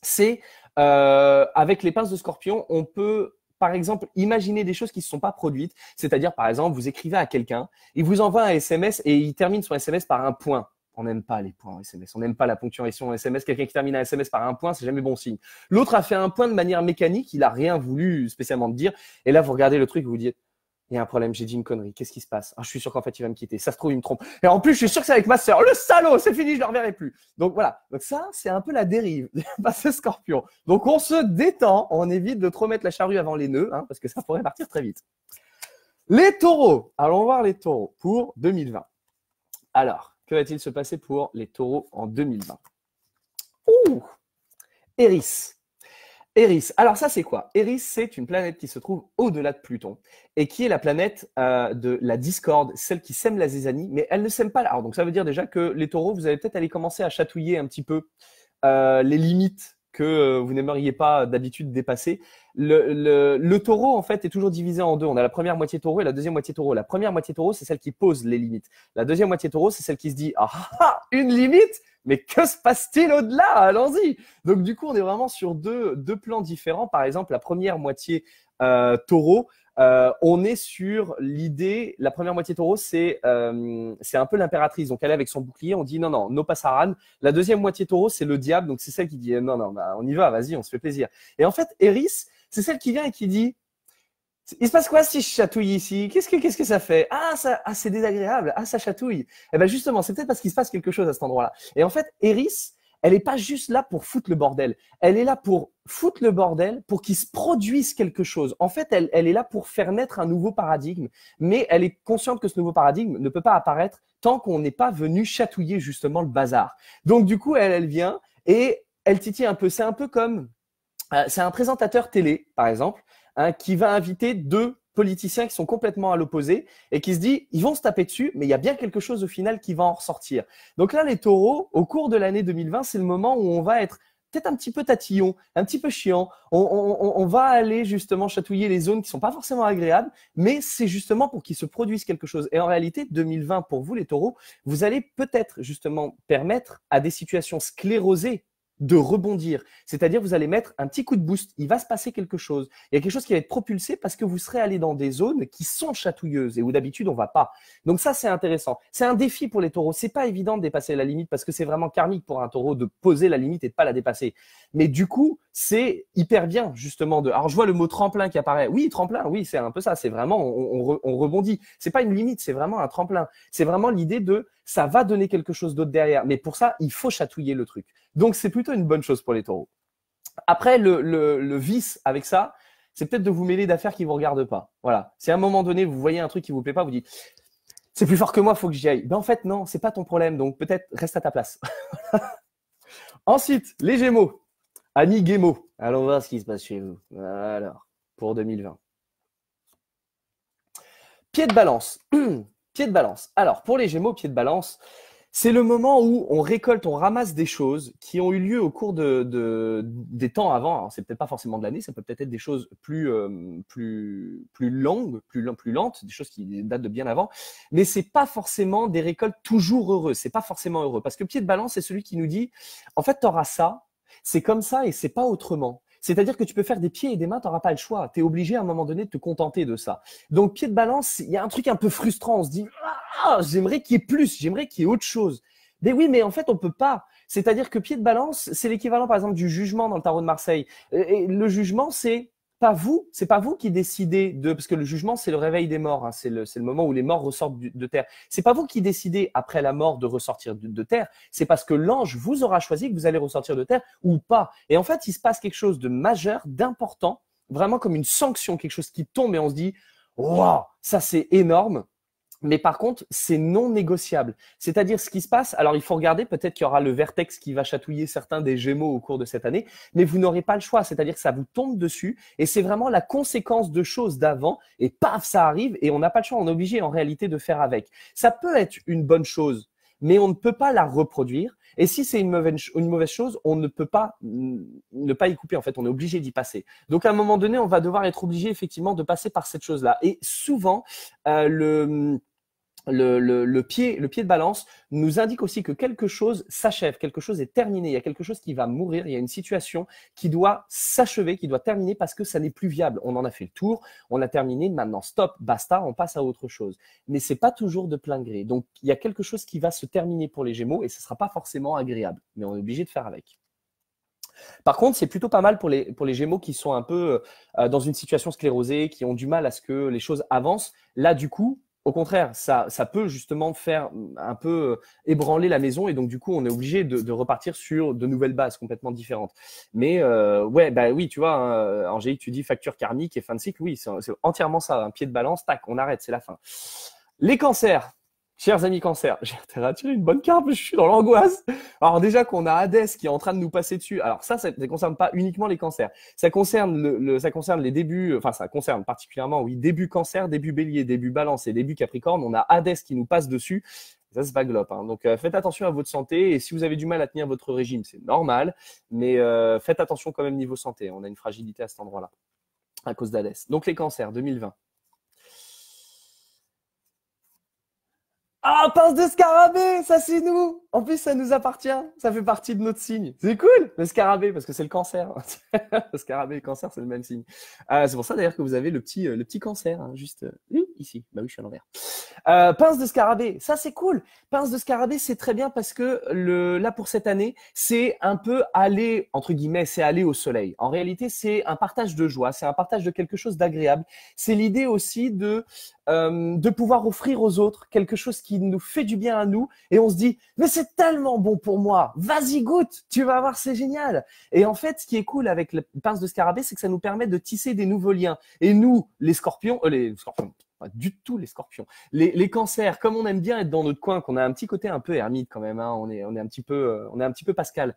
c'est euh, avec les pinces de scorpion, on peut par exemple, imaginer des choses qui ne se sont pas produites. C'est-à-dire, par exemple, vous écrivez à quelqu'un, il vous envoie un SMS et il termine son SMS par un point. On n'aime pas les points en SMS. On n'aime pas la ponctuation en SMS. Quelqu'un qui termine un SMS par un point, c'est jamais bon signe. L'autre a fait un point de manière mécanique. Il n'a rien voulu spécialement dire. Et là, vous regardez le truc vous vous dites, il y a un problème, j'ai dit une connerie. Qu'est-ce qui se passe ah, Je suis sûr qu'en fait, il va me quitter. Ça se trouve, il me trompe. Et en plus, je suis sûr que c'est avec ma sœur. Le salaud, c'est fini, je ne le reverrai plus. Donc voilà. Donc ça, c'est un peu la dérive Ce scorpion. Donc on se détend, on évite de trop mettre la charrue avant les nœuds, hein, parce que ça pourrait partir très vite. Les taureaux. Allons voir les taureaux pour 2020. Alors, que va-t-il se passer pour les taureaux en 2020 Ouh Eris, Eris. Alors ça, c'est quoi Eris, c'est une planète qui se trouve au-delà de Pluton et qui est la planète euh, de la discorde, celle qui sème la zizanie, mais elle ne sème pas Alors Donc ça veut dire déjà que les taureaux, vous allez peut-être aller commencer à chatouiller un petit peu euh, les limites que euh, vous n'aimeriez pas d'habitude dépasser. Le, le, taureau, en fait, est toujours divisé en deux. On a la première moitié taureau et la deuxième moitié taureau. La première moitié taureau, c'est celle qui pose les limites. La deuxième moitié taureau, c'est celle qui se dit, ah, ah, une limite mais que se passe-t-il au-delà Allons-y. Donc du coup, on est vraiment sur deux, deux plans différents. Par exemple, la première moitié euh, taureau, euh, on est sur l'idée, la première moitié taureau, euh, c'est un peu l'impératrice. Donc elle est avec son bouclier, on dit non, non, no pasaran. La deuxième moitié taureau, c'est le diable, donc c'est celle qui dit non, non, bah, on y va, vas-y, on se fait plaisir. Et en fait, Eris, c'est celle qui vient et qui dit il se passe quoi si je chatouille ici qu'est-ce que, qu'est-ce que ça fait Ah, ça, ah, c'est désagréable. Ah, ça chatouille. Eh ben justement, c'est peut-être parce qu'il se passe quelque chose à cet endroit-là. Et en fait, Eris, elle n'est pas juste là pour foutre le bordel. Elle est là pour foutre le bordel, pour qu'il se produise quelque chose. En fait, elle, elle est là pour faire naître un nouveau paradigme, mais elle est consciente que ce nouveau paradigme ne peut pas apparaître tant qu'on n'est pas venu chatouiller justement le bazar. Donc du coup, elle, elle vient et elle titille un peu. C'est un peu comme, euh, c'est un présentateur télé, par exemple. Hein, qui va inviter deux politiciens qui sont complètement à l'opposé et qui se dit ils vont se taper dessus, mais il y a bien quelque chose au final qui va en ressortir. Donc là, les taureaux, au cours de l'année 2020, c'est le moment où on va être peut-être un petit peu tatillon, un petit peu chiant. On, va aller justement chatouiller les zones qui ne sont pas forcément agréables, mais c'est justement pour qu'il se produise quelque chose. Et en réalité, 2020 pour vous les taureaux, vous allez peut-être justement permettre à des situations sclérosées de rebondir. C'est-à-dire, vous allez mettre un petit coup de boost. Il va se passer quelque chose. Il y a quelque chose qui va être propulsé parce que vous serez allé dans des zones qui sont chatouilleuses et où d'habitude on va pas. Donc ça, c'est intéressant. C'est un défi pour les taureaux. C'est pas évident de dépasser la limite parce que c'est vraiment karmique pour un taureau de poser la limite et de pas la dépasser. Mais du coup, c'est hyper bien, justement, de, alors je vois le mot tremplin qui apparaît. Oui, tremplin. Oui, c'est un peu ça. C'est vraiment, on, on rebondit. C'est pas une limite. C'est vraiment un tremplin. C'est vraiment l'idée de, ça va donner quelque chose d'autre derrière. Mais pour ça, il faut chatouiller le truc. Donc c'est plutôt une bonne chose pour les taureaux. Après, le, vice avec ça, c'est peut-être de vous mêler d'affaires qui ne vous regardent pas. Voilà. Si à un moment donné, vous voyez un truc qui vous plaît pas, vous dites, c'est plus fort que moi, il faut que j'y aille. Mais ben, en fait, non, c'est pas ton problème. Donc peut-être reste à ta place. Ensuite, les Gémeaux. Annie Gémeaux. Allons voir ce qui se passe chez vous. Alors, pour 2020. Pied de balance. pied de balance. Alors, pour les Gémeaux, pied de balance, c'est le moment où on récolte, on ramasse des choses qui ont eu lieu au cours de, des temps avant. Alors, c'est peut-être pas forcément de l'année, ça peut peut-être être des choses plus, euh, plus, plus longues, plus, plus lentes, des choses qui datent de bien avant. Mais ce n'est pas forcément des récoltes toujours heureuses. C'est pas forcément heureux. Parce que pied de balance, c'est celui qui nous dit, en fait, tu auras ça, c'est comme ça et c'est pas autrement. C'est-à-dire que tu peux faire des pieds et des mains, tu n'auras pas le choix. Tu es obligé à un moment donné de te contenter de ça. Donc, pied de balance, il y a un truc un peu frustrant. On se dit, ah, j'aimerais qu'il y ait plus, j'aimerais qu'il y ait autre chose. Mais oui, mais en fait, on peut pas. C'est-à-dire que pied de balance, c'est l'équivalent, par exemple, du jugement dans le tarot de Marseille. Euh, et le jugement, c'est pas vous, c'est pas vous qui décidez de, parce que le jugement c'est le réveil des morts, hein. c'est le, le moment où les morts ressortent de terre. C'est pas vous qui décidez après la mort de ressortir de, terre, c'est parce que l'ange vous aura choisi que vous allez ressortir de terre ou pas. Et en fait, il se passe quelque chose de majeur, d'important, vraiment comme une sanction, quelque chose qui tombe et on se dit, waouh, ça c'est énorme. Mais par contre, c'est non négociable. C'est-à-dire ce qui se passe, alors il faut regarder, peut-être qu'il y aura le vertex qui va chatouiller certains des Gémeaux au cours de cette année, mais vous n'aurez pas le choix, c'est-à-dire que ça vous tombe dessus et c'est vraiment la conséquence de choses d'avant et paf, ça arrive et on n'a pas le choix, on est obligé en réalité de faire avec. Ça peut être une bonne chose, mais on ne peut pas la reproduire. Et si c'est une mauvaise, une mauvaise chose, on ne peut pas ne pas y couper. En fait, on est obligé d'y passer. Donc, à un moment donné, on va devoir être obligé effectivement de passer par cette chose-là. Et souvent, euh, le le, pied, le pied de balance nous indique aussi que quelque chose s'achève, quelque chose est terminé, il y a quelque chose qui va mourir, il y a une situation qui doit s'achever, qui doit terminer parce que ça n'est plus viable. On en a fait le tour, on a terminé, maintenant stop, basta, on passe à autre chose. Mais c'est pas toujours de plein gré. Donc il y a quelque chose qui va se terminer pour les Gémeaux et ce ne sera pas forcément agréable, mais on est obligé de faire avec. Par contre, c'est plutôt pas mal pour les, pour les Gémeaux qui sont un peu euh, dans une situation sclérosée, qui ont du mal à ce que les choses avancent. Là, du coup, au contraire, ça, ça peut justement faire un peu euh, ébranler la maison et donc du coup on est obligé de, repartir sur de nouvelles bases complètement différentes. Mais euh, ouais, bah oui, tu vois, j'ai hein, euh, Angélique, tu dis facture karmique et fin de cycle, oui, c'est entièrement ça, un pied de balance, tac, on arrête, c'est la fin. Les cancers, Chers amis cancer, j'ai intérêt une bonne carte, je suis dans l'angoisse. Alors déjà qu'on a Hadès qui est en train de nous passer dessus. Alors ça, ça ne concerne pas uniquement les cancers. Ça concerne ça concerne les débuts, enfin ça concerne particulièrement, oui, début cancer, début bélier, début balance et début capricorne. On a Hadès qui nous passe dessus. Ça, c'est pas hein. Donc, euh, faites attention à votre santé. Et si vous avez du mal à tenir votre régime, c'est normal. Mais euh, faites attention quand même niveau santé. On a une fragilité à cet endroit-là à cause d'Hadès. Donc, les cancers 2020. Ah, pince de scarabée, ça c'est nous. En plus, ça nous appartient. Ça fait partie de notre signe. C'est cool, le scarabée, parce que c'est le cancer. le scarabée et le cancer, c'est le même signe. Euh, c'est pour ça d'ailleurs que vous avez le petit, euh, le petit cancer, hein, juste euh, ici. Bah oui, je suis à l'envers. pince de scarabée, ça c'est cool. Pince de scarabée, c'est très bien parce que le, là pour cette année, c'est un peu aller entre guillemets, c'est aller au soleil. En réalité, c'est un partage de joie, c'est un partage de quelque chose d'agréable. C'est l'idée aussi de de pouvoir offrir aux autres quelque chose qui nous fait du bien à nous et on se dit mais c'est tellement bon pour moi, vas-y goûte, tu vas voir c'est génial. Et en fait, ce qui est cool avec la pince de scarabée, c'est que ça nous permet de tisser des nouveaux liens. Et nous, les scorpions, euh, les scorpions, du tout les scorpions. Les, cancers, comme on aime bien être dans notre coin, qu'on a un petit côté un peu ermite quand même, hein, on, est, on est un petit peu, euh, on est un petit peu Pascal.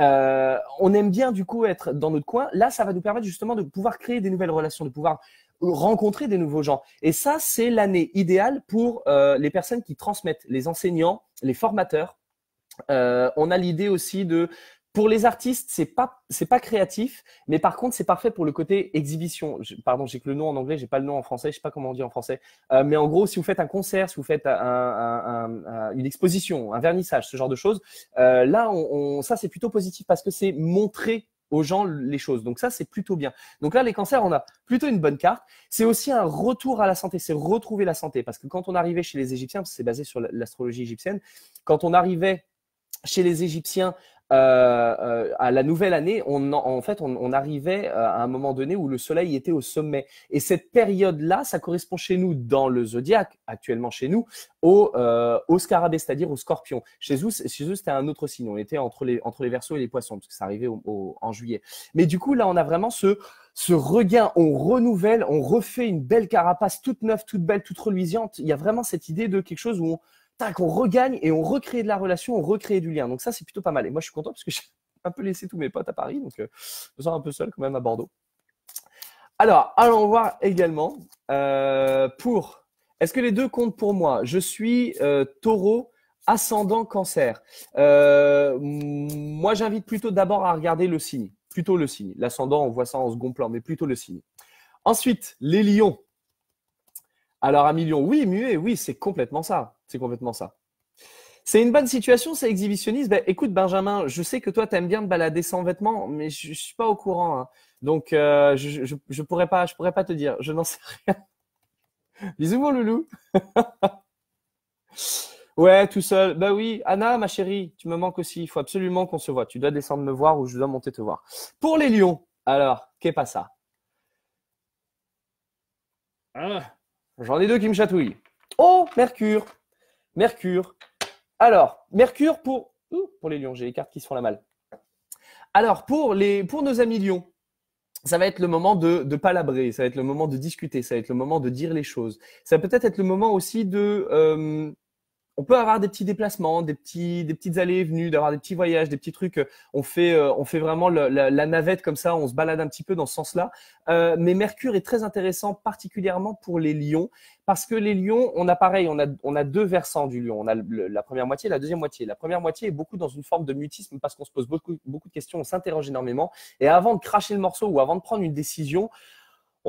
Euh, on aime bien du coup être dans notre coin. Là, ça va nous permettre justement de pouvoir créer des nouvelles relations, de pouvoir rencontrer des nouveaux gens. Et ça, c'est l'année idéale pour euh, les personnes qui transmettent, les enseignants, les formateurs. Euh, on a l'idée aussi de pour les artistes, c'est pas c'est pas créatif, mais par contre c'est parfait pour le côté exhibition. pardon, j'ai que le nom en anglais, j'ai pas le nom en français, je sais pas comment on dit en français. Euh, mais en gros, si vous faites un concert, si vous faites une exposition, un vernissage, ce genre de choses, là, ça c'est plutôt positif parce que c'est montrer aux gens les choses. Donc ça, c'est plutôt bien. Donc là, les cancers, on a plutôt une bonne carte. C'est aussi un retour à la santé, c'est retrouver la santé. Parce que quand on arrivait chez les Égyptiens, c'est basé sur l'astrologie égyptienne, quand on arrivait chez les Égyptiens euh, euh, à la nouvelle année, on en, fait, on, arrivait euh, à un moment donné où le soleil était au sommet. Et cette période-là, ça correspond chez nous, dans le zodiaque, actuellement chez nous, au, scarabée, c'est-à-dire au scorpion. Chez nous, chez c'était un autre signe. On était entre les, entre les versos et les poissons, parce que ça arrivait en juillet. Mais du coup, là, on a vraiment ce, ce regain, on renouvelle, on refait une belle carapace toute neuve, toute belle, toute reluisante. Il y a vraiment cette idée de quelque chose où on, tac, on regagne et on recrée de la relation, on recrée du lien. Donc ça, c'est plutôt pas mal. Et moi, je suis content parce que j'ai un peu laissé tous mes potes à Paris, donc euh, je me sens un peu seul quand même à Bordeaux. Alors, allons voir également euh, pour. Est-ce que les deux comptent pour moi Je suis euh, taureau ascendant cancer. moi, j'invite plutôt d'abord à regarder le signe. Plutôt le signe. L'ascendant, on voit ça en second plan, mais plutôt le signe. Ensuite, les lions. Alors, un million, oui, muet, oui, c'est complètement ça. C'est complètement ça. C'est une bonne situation, c'est exhibitionniste. Ben, écoute, Benjamin, je sais que toi, tu aimes bien te balader sans vêtements, mais je, ne suis pas au courant. Hein. Donc, euh, je, je, pourrais pas, pourrais pas te dire. Je n'en sais rien. Bisous, mon loulou. ouais, tout seul. ben oui, Anna, ma chérie, tu me manques aussi. Il faut absolument qu'on se voit. Tu dois descendre me voir ou je dois monter te voir. Pour les lions, alors, qu'est pas ça ah. J'en ai deux qui me chatouillent. Oh, Mercure Mercure. Alors, Mercure pour, pour les lions, j'ai les cartes qui se font la malle. Alors, pour, les, pour nos amis lions, ça va être le moment de, palabrer, ça va être le moment de discuter, ça va être le moment de dire les choses. Ça va peut-être être le moment aussi de, euh, on peut avoir des petits déplacements, des petits, des petites allées et venues, d'avoir des petits voyages, des petits trucs. Euh, on fait, euh, on fait vraiment la, navette comme ça, on se balade un petit peu dans ce sens-là. Euh, mais Mercure est très intéressant, particulièrement pour les lions, parce que les lions, on a pareil, on a, on a deux versants du lion. On a la première moitié, la deuxième moitié. La première moitié est beaucoup dans une forme de mutisme parce qu'on se pose beaucoup, beaucoup de questions, on s'interroge énormément. Et avant de cracher le morceau ou avant de prendre une décision,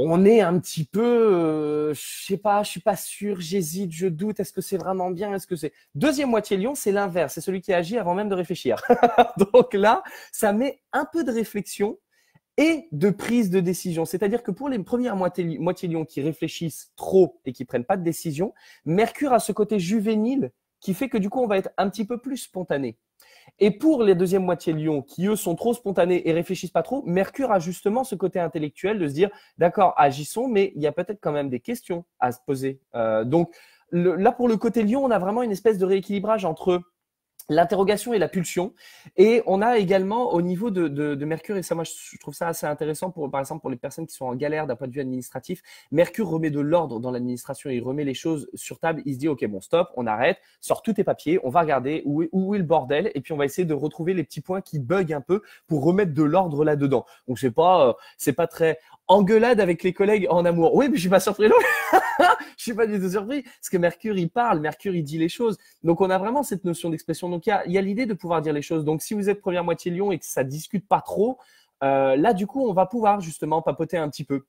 on est un petit peu, euh, je sais pas, je suis pas sûr, j'hésite, je doute. Est-ce que c'est vraiment bien Est-ce que c'est deuxième moitié lion, c'est l'inverse, c'est celui qui agit avant même de réfléchir. Donc là, ça met un peu de réflexion et de prise de décision. C'est-à-dire que pour les premières moitiés moitié lion qui réfléchissent trop et qui prennent pas de décision, Mercure a ce côté juvénile qui fait que du coup on va être un petit peu plus spontané. Et pour les deuxième moitiés Lyon, qui eux sont trop spontanés et réfléchissent pas trop, Mercure a justement ce côté intellectuel de se dire, d'accord, agissons, mais il y a peut-être quand même des questions à se poser. Euh, donc là, pour le côté Lyon, on a vraiment une espèce de rééquilibrage entre l'interrogation et la pulsion. Et on a également au niveau de, de, Mercure, et ça moi je trouve ça assez intéressant pour par exemple pour les personnes qui sont en galère d'un point de vue administratif, Mercure remet de l'ordre dans l'administration, il remet les choses sur table, il se dit ok bon stop, on arrête, sort tous tes papiers, on va regarder où est, où est le bordel, et puis on va essayer de retrouver les petits points qui bug un peu pour remettre de l'ordre là-dedans. Donc c'est pas euh, c'est pas très engueulade avec les collègues en amour. Oui mais je suis pas surpris non je suis pas du tout surpris parce que Mercure il parle, Mercure il dit les choses. Donc on a vraiment cette notion d'expression donc il y a, l'idée de pouvoir dire les choses. Donc si vous êtes première moitié Lyon et que ça discute pas trop, euh, là du coup on va pouvoir justement papoter un petit peu.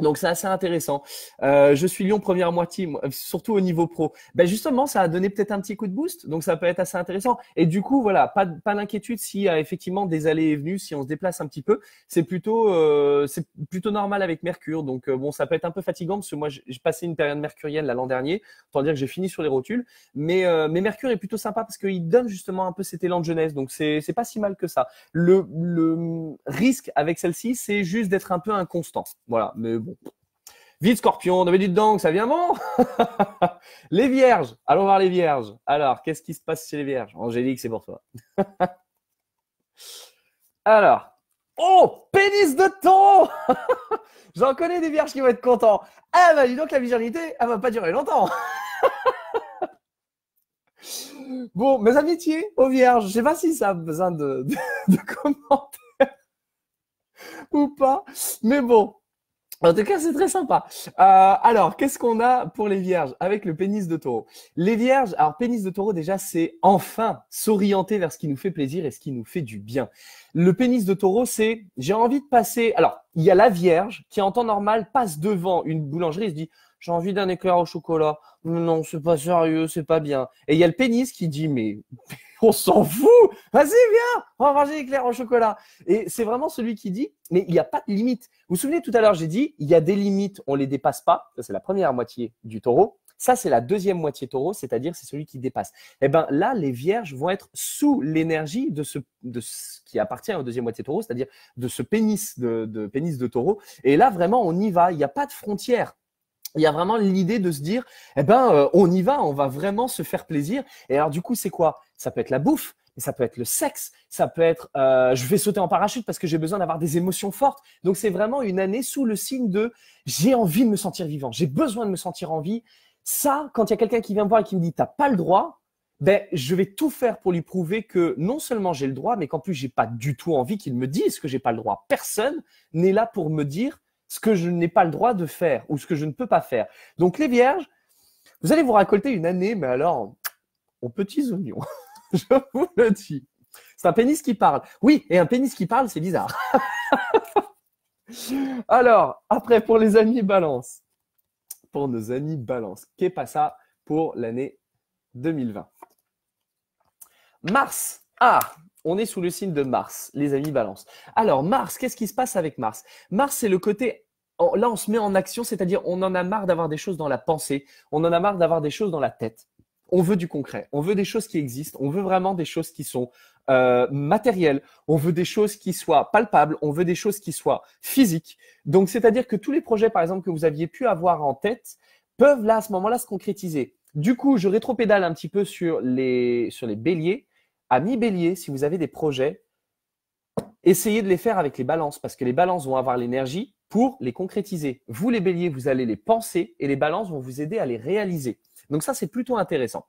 Donc c'est assez intéressant. Euh, je suis Lyon première moitié, surtout au niveau pro. Ben justement, ça a donné peut-être un petit coup de boost, donc ça peut être assez intéressant. Et du coup, voilà, pas, pas d'inquiétude s'il y a effectivement des allées et venues, si on se déplace un petit peu, c'est plutôt euh, c'est plutôt normal avec Mercure. Donc euh, bon, ça peut être un peu fatigant parce que moi j'ai passé une période mercurienne l'an dernier, tant dire que j'ai fini sur les rotules. Mais euh, mais Mercure est plutôt sympa parce qu'il donne justement un peu cet élan de jeunesse, donc c'est c'est pas si mal que ça. Le le risque avec celle-ci, c'est juste d'être un peu inconstant. Voilà, mais Vite scorpion, avait dit dedans que ça vient bon Les vierges, allons voir les vierges. Alors, qu'est-ce qui se passe chez les vierges Angélique, c'est pour toi. Alors, oh, pénis de thon J'en connais des vierges qui vont être contents. Ah bah dis donc, la virginité, elle va pas durer longtemps. bon, mes amitiés aux vierges, je sais pas si ça a besoin de, de commentaires ou pas, mais bon, en tout cas, c'est très sympa. Euh, alors, qu'est-ce qu'on a pour les vierges avec le pénis de taureau Les vierges, alors pénis de taureau déjà, c'est enfin s'orienter vers ce qui nous fait plaisir et ce qui nous fait du bien. Le pénis de taureau, c'est j'ai envie de passer. Alors, il y a la vierge qui en temps normal passe devant une boulangerie et se dit j'ai envie d'un éclair au chocolat. Non, c'est pas sérieux, c'est pas bien. Et il y a le pénis qui dit mais on s'en fout. Vas-y, viens, on va manger éclair en chocolat. Et c'est vraiment celui qui dit, mais il n'y a pas de limite. Vous vous souvenez tout à l'heure, j'ai dit, il y a des limites, on ne les dépasse pas. Ça, c'est la première moitié du taureau. Ça, c'est la deuxième moitié taureau, c'est-à-dire c'est celui qui dépasse. Eh ben là, les vierges vont être sous l'énergie de ce, qui appartient au deuxième moitié taureau, c'est-à-dire de ce pénis de, pénis de taureau. Et là, vraiment, on y va. Il n'y a pas de frontière il y a vraiment l'idée de se dire, eh ben, euh, on y va, on va vraiment se faire plaisir. Et alors, du coup, c'est quoi Ça peut être la bouffe, ça peut être le sexe, ça peut être, euh, je vais sauter en parachute parce que j'ai besoin d'avoir des émotions fortes. Donc, c'est vraiment une année sous le signe de, j'ai envie de me sentir vivant, j'ai besoin de me sentir en vie. Ça, quand il y a quelqu'un qui vient me voir et qui me dit, t'as pas le droit, ben, je vais tout faire pour lui prouver que non seulement j'ai le droit, mais qu'en plus, j'ai pas du tout envie qu'il me dise que j'ai pas le droit. Personne n'est là pour me dire, ce que je n'ai pas le droit de faire ou ce que je ne peux pas faire. Donc les vierges, vous allez vous racolter une année, mais alors, aux petits oignons, je vous le dis. C'est un pénis qui parle. Oui, et un pénis qui parle, c'est bizarre. alors, après, pour les amis balance, pour nos amis balance, qu'est pas ça pour l'année 2020 Mars, ah, on est sous le signe de Mars, les amis Balance. Alors Mars, qu'est-ce qui se passe avec Mars Mars, c'est le côté là on se met en action, c'est-à-dire on en a marre d'avoir des choses dans la pensée, on en a marre d'avoir des choses dans la tête. On veut du concret, on veut des choses qui existent, on veut vraiment des choses qui sont euh, matérielles, on veut des choses qui soient palpables, on veut des choses qui soient physiques. Donc c'est-à-dire que tous les projets par exemple que vous aviez pu avoir en tête peuvent là à ce moment-là se concrétiser. Du coup, je rétropédale un petit peu sur les sur les béliers Amis bélier, si vous avez des projets, essayez de les faire avec les balances parce que les balances vont avoir l'énergie pour les concrétiser. Vous, les béliers, vous allez les penser et les balances vont vous aider à les réaliser. Donc ça, c'est plutôt intéressant.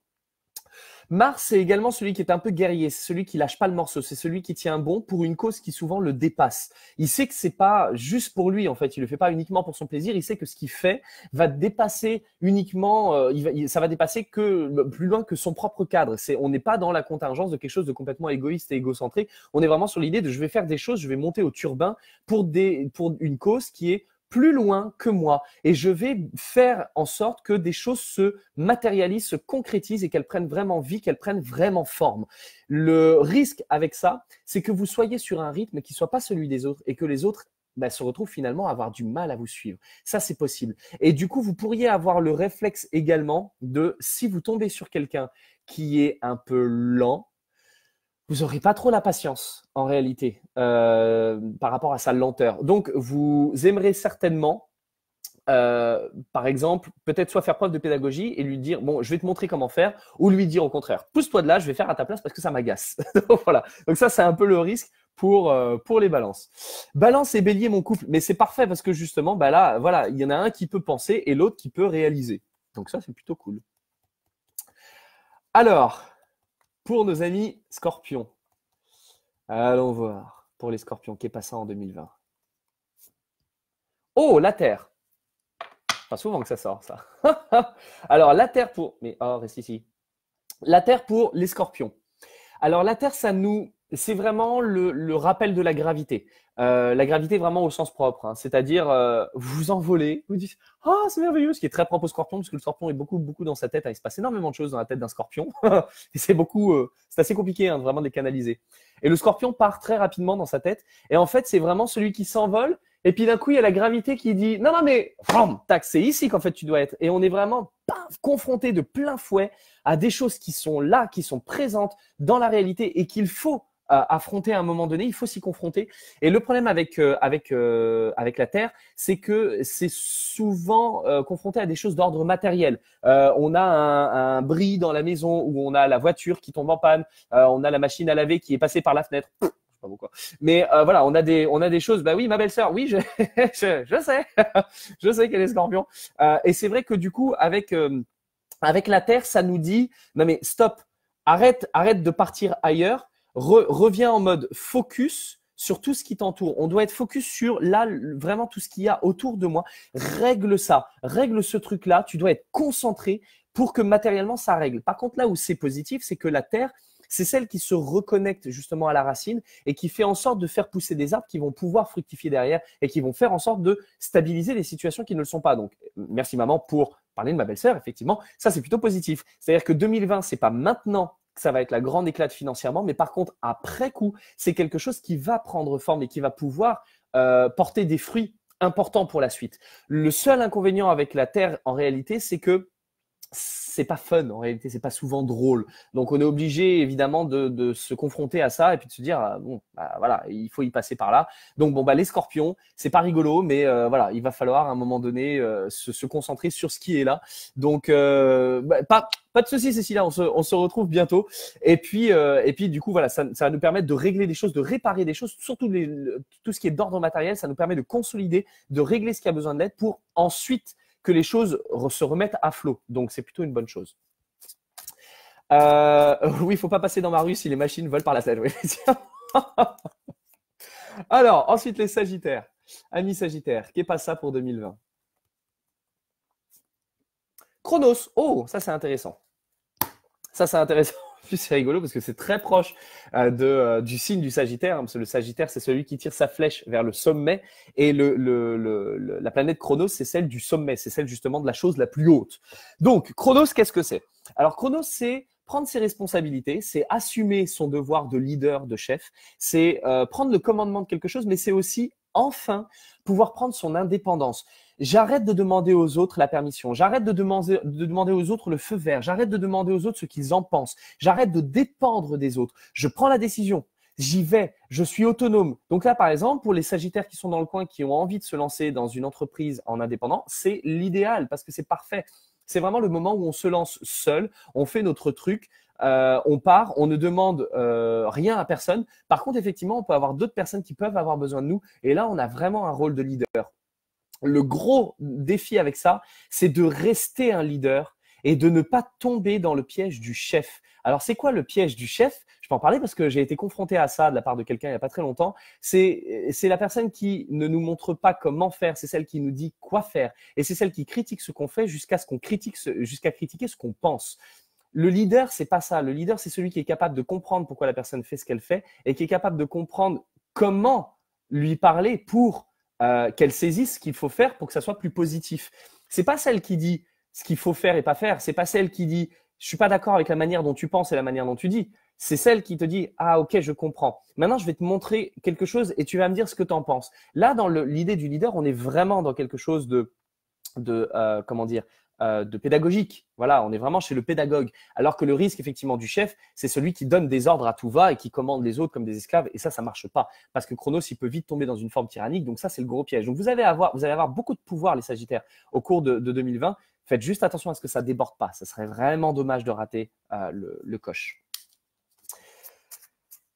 Mars, c'est également celui qui est un peu guerrier, c'est celui qui lâche pas le morceau, c'est celui qui tient bon pour une cause qui souvent le dépasse. Il sait que c'est pas juste pour lui en fait, il le fait pas uniquement pour son plaisir, il sait que ce qu'il fait va dépasser uniquement, euh, ça va dépasser que bah, plus loin que son propre cadre. on n'est pas dans la contingence de quelque chose de complètement égoïste et égocentrique, On est vraiment sur l'idée de je vais faire des choses, je vais monter au turbin pour des, pour une cause qui est plus loin que moi et je vais faire en sorte que des choses se matérialisent, se concrétisent et qu'elles prennent vraiment vie, qu'elles prennent vraiment forme. Le risque avec ça, c'est que vous soyez sur un rythme qui ne soit pas celui des autres et que les autres bah, se retrouvent finalement à avoir du mal à vous suivre. Ça, c'est possible. Et du coup, vous pourriez avoir le réflexe également de si vous tombez sur quelqu'un qui est un peu lent, vous n'aurez pas trop la patience en réalité euh, par rapport à sa lenteur. Donc, vous aimerez certainement, euh, par exemple, peut-être soit faire preuve de pédagogie et lui dire bon, je vais te montrer comment faire, ou lui dire au contraire, pousse-toi de là, je vais faire à ta place parce que ça m'agace. voilà. Donc ça, c'est un peu le risque pour euh, pour les balances. Balance et Bélier, mon couple, mais c'est parfait parce que justement, bah là, voilà, il y en a un qui peut penser et l'autre qui peut réaliser. Donc ça, c'est plutôt cool. Alors, pour nos amis scorpions. Allons voir pour les scorpions, qui est passé en 2020. Oh, la Terre Pas souvent que ça sort, ça. Alors, la Terre pour... Mais oh, reste ici. La Terre pour les scorpions. Alors, la Terre, ça nous... C'est vraiment le rappel de la gravité. Euh, la gravité vraiment au sens propre, hein. c'est-à-dire euh, vous vous envolez, vous dites ah c'est merveilleux, ce qui est très propre au scorpion parce que le scorpion est beaucoup beaucoup dans sa tête, hein, il se passe énormément de choses dans la tête d'un scorpion et c'est beaucoup, euh, c'est assez compliqué hein, vraiment de les canaliser. Et le scorpion part très rapidement dans sa tête et en fait c'est vraiment celui qui s'envole et puis d'un coup il y a la gravité qui dit non non mais tac c'est ici qu'en fait tu dois être et on est vraiment paf, confronté de plein fouet à des choses qui sont là, qui sont présentes dans la réalité et qu'il faut euh, affronter à un moment donné, il faut s'y confronter. Et le problème avec euh, avec euh, avec la Terre, c'est que c'est souvent confronté à des choses d'ordre matériel. on a un, un bris dans la maison, où on a la voiture qui tombe en panne, on a la machine à laver qui est passée par la fenêtre. Mais voilà, on a des on a des choses. Bah oui, ma belle-sœur, oui, je, je, sais, je sais qu'elle est scorpion. Euh, et c'est vrai que du coup, avec avec la Terre, ça nous dit non mais stop, arrête arrête de partir ailleurs re, reviens en mode focus sur tout ce qui t'entoure. On doit être focus sur là, vraiment tout ce qu'il y a autour de moi. Règle ça, règle ce truc-là. Tu dois être concentré pour que matériellement ça règle. Par contre, là où c'est positif, c'est que la terre, c'est celle qui se reconnecte justement à la racine et qui fait en sorte de faire pousser des arbres qui vont pouvoir fructifier derrière et qui vont faire en sorte de stabiliser les situations qui ne le sont pas. Donc, merci maman pour parler de ma belle-sœur, effectivement. Ça, c'est plutôt positif. C'est-à-dire que 2020, c'est pas maintenant ça va être la grande éclate financièrement, mais par contre, après coup, c'est quelque chose qui va prendre forme et qui va pouvoir euh, porter des fruits importants pour la suite. Le seul inconvénient avec la Terre, en réalité, c'est que c'est pas fun en réalité, c'est pas souvent drôle. Donc on est obligé évidemment de, se confronter à ça et puis de se dire ah, bon bah, voilà il faut y passer par là. Donc bon bah les Scorpions c'est pas rigolo mais euh, voilà il va falloir à un moment donné euh, se, concentrer sur ce qui est là. Donc euh, bah, pas pas de souci Cécile, hein, on se, on se retrouve bientôt et puis et puis du coup voilà ça, ça, va nous permettre de régler des choses, de réparer des choses, surtout les, tout ce qui est d'ordre matériel, ça nous permet de consolider, de régler ce qui a besoin de l'aide pour ensuite les choses se remettent à flot. Donc c'est plutôt une bonne chose. Euh, oui, il faut pas passer dans ma rue si les machines volent par la tête. Alors, ensuite les Sagittaires. Amis Sagittaires, qu'est pas ça pour 2020 Chronos. Oh, ça c'est intéressant. Ça c'est intéressant plus, c'est rigolo parce que c'est très proche euh, de, euh, du signe du Sagittaire. Hein, le Sagittaire, c'est celui qui tire sa flèche vers le sommet. Et le, la planète Chronos, c'est celle du sommet. C'est celle justement de la chose la plus haute. Donc, Chronos, qu'est-ce que c'est Alors, Chronos, c'est prendre ses responsabilités, c'est assumer son devoir de leader, de chef, c'est euh, prendre le commandement de quelque chose, mais c'est aussi enfin pouvoir prendre son indépendance. J'arrête de demander aux autres la permission. J'arrête de demander, de demander aux autres le feu vert. J'arrête de demander aux autres ce qu'ils en pensent. J'arrête de dépendre des autres. Je prends la décision. J'y vais. Je suis autonome. Donc là, par exemple, pour les sagittaires qui sont dans le coin, qui ont envie de se lancer dans une entreprise en indépendant, c'est l'idéal parce que c'est parfait. C'est vraiment le moment où on se lance seul, on fait notre truc, euh, on part, on ne demande euh, rien à personne. Par contre, effectivement, on peut avoir d'autres personnes qui peuvent avoir besoin de nous. Et là, on a vraiment un rôle de leader le gros défi avec ça, c'est de rester un leader et de ne pas tomber dans le piège du chef. Alors, c'est quoi le piège du chef Je peux en parler parce que j'ai été confronté à ça de la part de quelqu'un il n'y a pas très longtemps. C'est la personne qui ne nous montre pas comment faire, c'est celle qui nous dit quoi faire, et c'est celle qui critique ce qu'on fait jusqu'à ce qu'on critique, jusqu'à critiquer ce qu'on pense. Le leader, c'est pas ça. Le leader, c'est celui qui est capable de comprendre pourquoi la personne fait ce qu'elle fait et qui est capable de comprendre comment lui parler pour euh, qu'elle saisisse ce qu'il faut faire pour que ça soit plus positif. C'est pas celle qui dit ce qu'il faut faire et pas faire. C'est pas celle qui dit je suis pas d'accord avec la manière dont tu penses et la manière dont tu dis. C'est celle qui te dit ah ok je comprends. Maintenant je vais te montrer quelque chose et tu vas me dire ce que tu en penses. Là dans l'idée du leader, on est vraiment dans quelque chose de euh, comment dire euh, de pédagogique. Voilà, on est vraiment chez le pédagogue. Alors que le risque, effectivement, du chef, c'est celui qui donne des ordres à tout va et qui commande les autres comme des esclaves. Et ça, ça marche pas. Parce que Chronos, il peut vite tomber dans une forme tyrannique. Donc ça, c'est le gros piège. Donc vous allez avoir, vous allez avoir beaucoup de pouvoir, les Sagittaires, au cours de, 2020. Faites juste attention à ce que ça déborde pas. Ça serait vraiment dommage de rater euh, le, coche.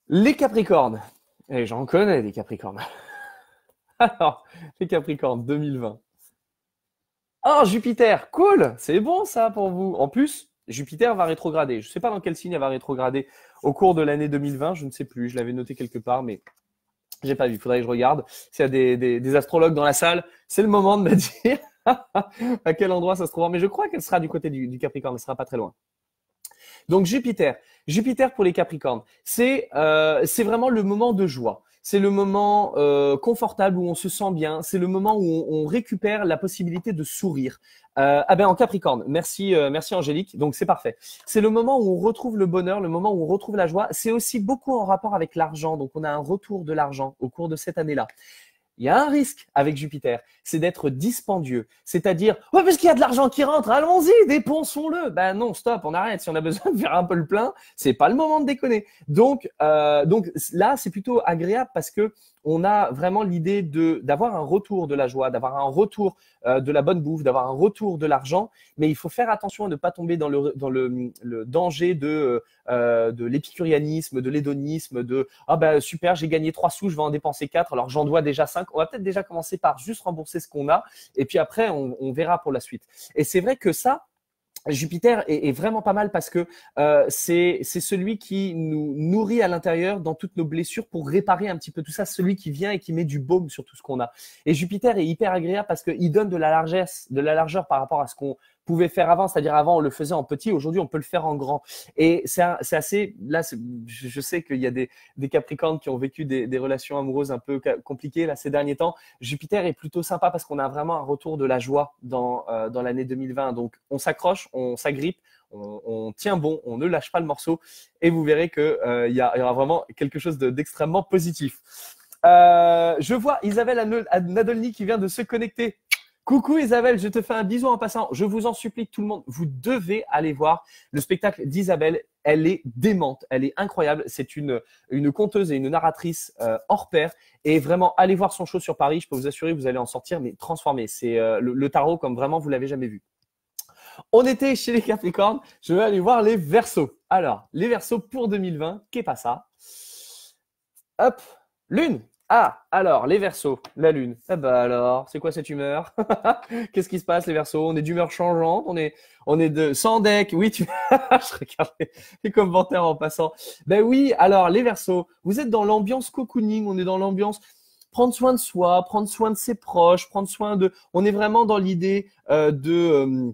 Les Capricornes. Et eh, j'en connais des Capricornes. Alors, les Capricornes 2020. Oh, Jupiter, cool, c'est bon ça pour vous. En plus, Jupiter va rétrograder. Je ne sais pas dans quel signe elle va rétrograder au cours de l'année 2020, je ne sais plus, je l'avais noté quelque part, mais j'ai pas vu, il faudrait que je regarde. S'il y a des, astrologues dans la salle, c'est le moment de me dire à quel endroit ça se trouve. Mais je crois qu'elle sera du côté du, Capricorne, elle ne sera pas très loin. Donc Jupiter, Jupiter pour les Capricornes, c'est euh, vraiment le moment de joie c'est le moment euh, confortable où on se sent bien, c'est le moment où on, récupère la possibilité de sourire. Euh, ah ben en Capricorne, merci, euh, merci Angélique, donc c'est parfait. C'est le moment où on retrouve le bonheur, le moment où on retrouve la joie. C'est aussi beaucoup en rapport avec l'argent, donc on a un retour de l'argent au cours de cette année-là il y a un risque avec Jupiter, c'est d'être dispendieux. C'est-à-dire, ouais, parce qu'il y a de l'argent qui rentre, allons-y, dépensons-le. Ben non, stop, on arrête. Si on a besoin de faire un peu le plein, c'est pas le moment de déconner. Donc, euh, donc là, c'est plutôt agréable parce que on a vraiment l'idée de d'avoir un retour de la joie, d'avoir un retour euh, de la bonne bouffe, d'avoir un retour de l'argent. Mais il faut faire attention à ne pas tomber dans le dans le, danger de euh, de l'épicurianisme, de l'hédonisme, de ah ben super j'ai gagné trois sous, je vais en dépenser quatre, alors j'en dois déjà cinq. On va peut-être déjà commencer par juste rembourser ce qu'on a, et puis après on verra pour la suite. Et c'est vrai que ça Jupiter est, vraiment pas mal parce que euh, c'est celui qui nous nourrit à l'intérieur dans toutes nos blessures pour réparer un petit peu tout ça, celui qui vient et qui met du baume sur tout ce qu'on a. Et Jupiter est hyper agréable parce qu'il donne de la largesse, de la largeur par rapport à ce qu'on pouvait faire avant, c'est-à-dire avant on le faisait en petit, aujourd'hui on peut le faire en grand. Et c'est assez, là je sais qu'il y a des, Capricornes qui ont vécu des, relations amoureuses un peu compliquées là ces derniers temps. Jupiter est plutôt sympa parce qu'on a vraiment un retour de la joie dans, euh, dans l'année 2020. Donc on s'accroche, on s'agrippe, on, on, tient bon, on ne lâche pas le morceau et vous verrez que euh, il y, y, aura vraiment quelque chose d'extrêmement positif. Euh, je vois Isabelle Nadolny qui vient de se connecter. Coucou Isabelle, je te fais un bisou en passant. Je vous en supplie, tout le monde, vous devez aller voir le spectacle d'Isabelle. Elle est démente, elle est incroyable. C'est une, une conteuse et une narratrice euh, hors pair. Et vraiment, allez voir son show sur Paris. Je peux vous assurer, vous allez en sortir, mais transformé. C'est euh, le, tarot comme vraiment vous l'avez jamais vu. On était chez les Capricornes. Je vais aller voir les Verseaux. Alors, les Verseaux pour 2020, qu'est pas ça Hop, lune ah, alors, les versos, la lune. Eh bah alors, c'est quoi cette humeur Qu'est-ce qui se passe, les versos On est d'humeur changeante, on est, on est de sans deck. Oui, tu... je regarde les commentaires en passant. Ben oui, alors, les versos, vous êtes dans l'ambiance cocooning, on est dans l'ambiance prendre soin de soi, prendre soin de ses proches, prendre soin de... On est vraiment dans l'idée euh, de... Euh,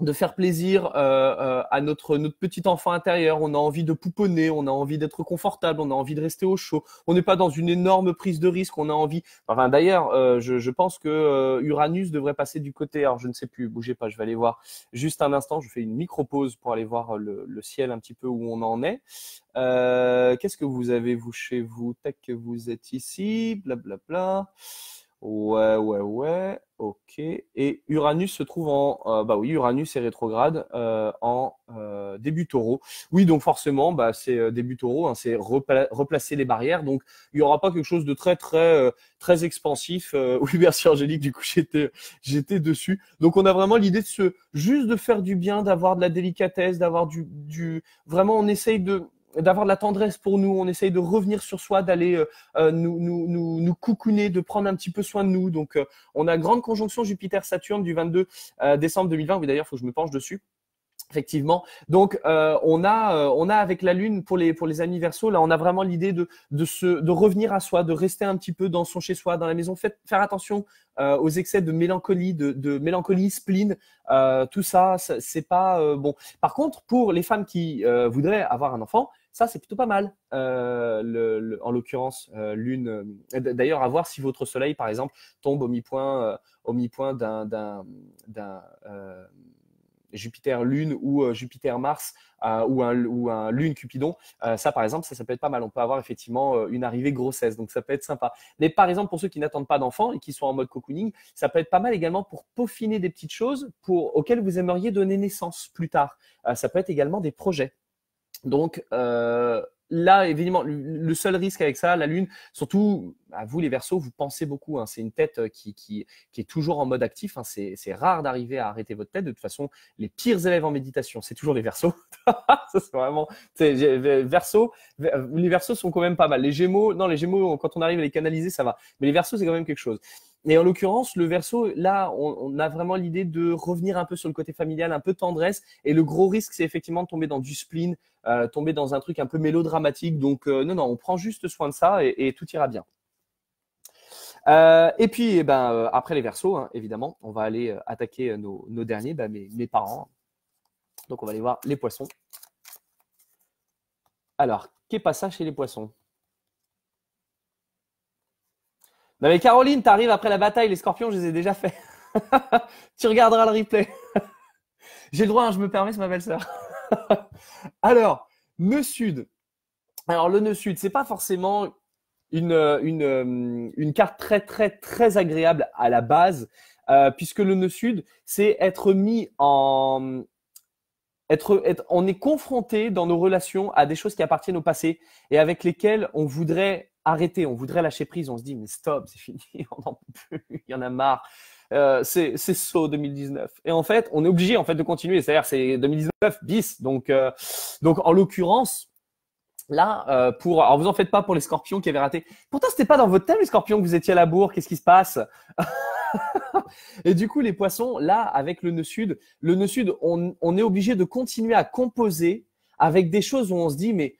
de faire plaisir euh, euh, à notre, notre petit enfant intérieur. On a envie de pouponner, on a envie d'être confortable, on a envie de rester au chaud. On n'est pas dans une énorme prise de risque. On a envie. Enfin, d'ailleurs, euh, je, pense que Uranus devrait passer du côté. Alors, je ne sais plus. Bougez pas, je vais aller voir. Juste un instant, je fais une micro pause pour aller voir le, ciel un petit peu où on en est. Qu'est-ce que vous avez vous chez vous que vous êtes ici. Blablabla. Bla, bla. Ouais, ouais, ouais. Ok. Et Uranus se trouve en, euh, bah oui, Uranus est rétrograde euh, en euh, début Taureau. Oui, donc forcément, bah c'est début Taureau, hein, c'est replacer les barrières. Donc il y aura pas quelque chose de très très très expansif. oui, merci Angélique. Du coup, j'étais j'étais dessus. Donc on a vraiment l'idée de se juste de faire du bien, d'avoir de la délicatesse, d'avoir du du vraiment on essaye de d'avoir de la tendresse pour nous, on essaye de revenir sur soi, d'aller euh, euh, nous, nous, nous, nous coucouner, de prendre un petit peu soin de nous. Donc, euh, on a grande conjonction Jupiter-Saturne du 22 décembre 2020. Oui, d'ailleurs, faut que je me penche dessus. Effectivement. Donc, on a, on a avec la lune pour les pour les amis là, on a vraiment l'idée de de se de revenir à soi, de rester un petit peu dans son chez soi, dans la maison. faire attention aux excès de mélancolie, de, de mélancolie, spleen, tout ça, c'est pas bon. Par contre, pour les femmes qui voudraient avoir un enfant, ça, c'est plutôt pas mal, euh, en l'occurrence, euh, lune. Euh, d'ailleurs, à voir si votre soleil, par exemple, tombe au mi-point au mi d'un Jupiter-Lune ou Jupiter-Mars ou, un, Lune-Cupidon. ça, par exemple, ça, peut être pas mal. On peut avoir effectivement une arrivée grossesse, donc ça peut être sympa. Mais par exemple, pour ceux qui n'attendent pas d'enfants et qui sont en mode cocooning, ça peut être pas mal également pour peaufiner des petites choses pour, auxquelles vous aimeriez donner naissance plus tard. ça peut être également des projets. Donc euh, là, évidemment, le seul risque avec ça, la Lune, surtout à bah, vous les Verseaux, vous pensez beaucoup. Hein, c'est une tête euh, qui, est toujours en mode actif. Hein, c'est, rare d'arriver à arrêter votre tête. De toute façon, les pires élèves en méditation, c'est toujours les Verseaux. c'est vraiment euh, Les Verseaux sont quand même pas mal. Les Gémeaux, non, les Gémeaux, quand on arrive à les canaliser, ça va. Mais les Verseaux, c'est quand même quelque chose. Mais en l'occurrence, le verso, là, on, a vraiment l'idée de revenir un peu sur le côté familial, un peu tendresse. Et le gros risque, c'est effectivement de tomber dans du spleen, euh, tomber dans un truc un peu mélodramatique. Donc, euh, non, non, on prend juste soin de ça et, tout ira bien. Euh, et puis, eh ben, après les versos, hein, évidemment, on va aller attaquer nos, derniers, ben, mes, parents. Donc, on va aller voir les poissons. Alors, qu'est ce pas ça chez les poissons Non mais Caroline, t'arrives après la bataille, les scorpions, je les ai déjà faits. tu regarderas le replay. J'ai le droit, hein, je me permets, c'est ma belle-sœur. Alors, nœud sud. Alors le nœud sud, c'est pas forcément une, euh, euh, une, carte très très très agréable à la base, euh, puisque le nœud sud, c'est être mis en, être, être, on est confronté dans nos relations à des choses qui appartiennent au passé et avec lesquelles on voudrait arrêter, on voudrait lâcher prise, on se dit mais stop, c'est fini, on n'en peut plus, il y en a marre. Euh, c'est saut 2019. Et en fait, on est obligé en fait de continuer. C'est-à-dire c'est 2019 bis. Donc euh, donc en l'occurrence. Là, euh, pour alors vous en faites pas pour les Scorpions qui avaient raté. Pourtant, c'était pas dans votre thème les Scorpions que vous étiez à la bourre. Qu'est-ce qui se passe Et du coup, les Poissons, là, avec le nœud sud, le nœud sud, on, on est obligé de continuer à composer avec des choses où on se dit mais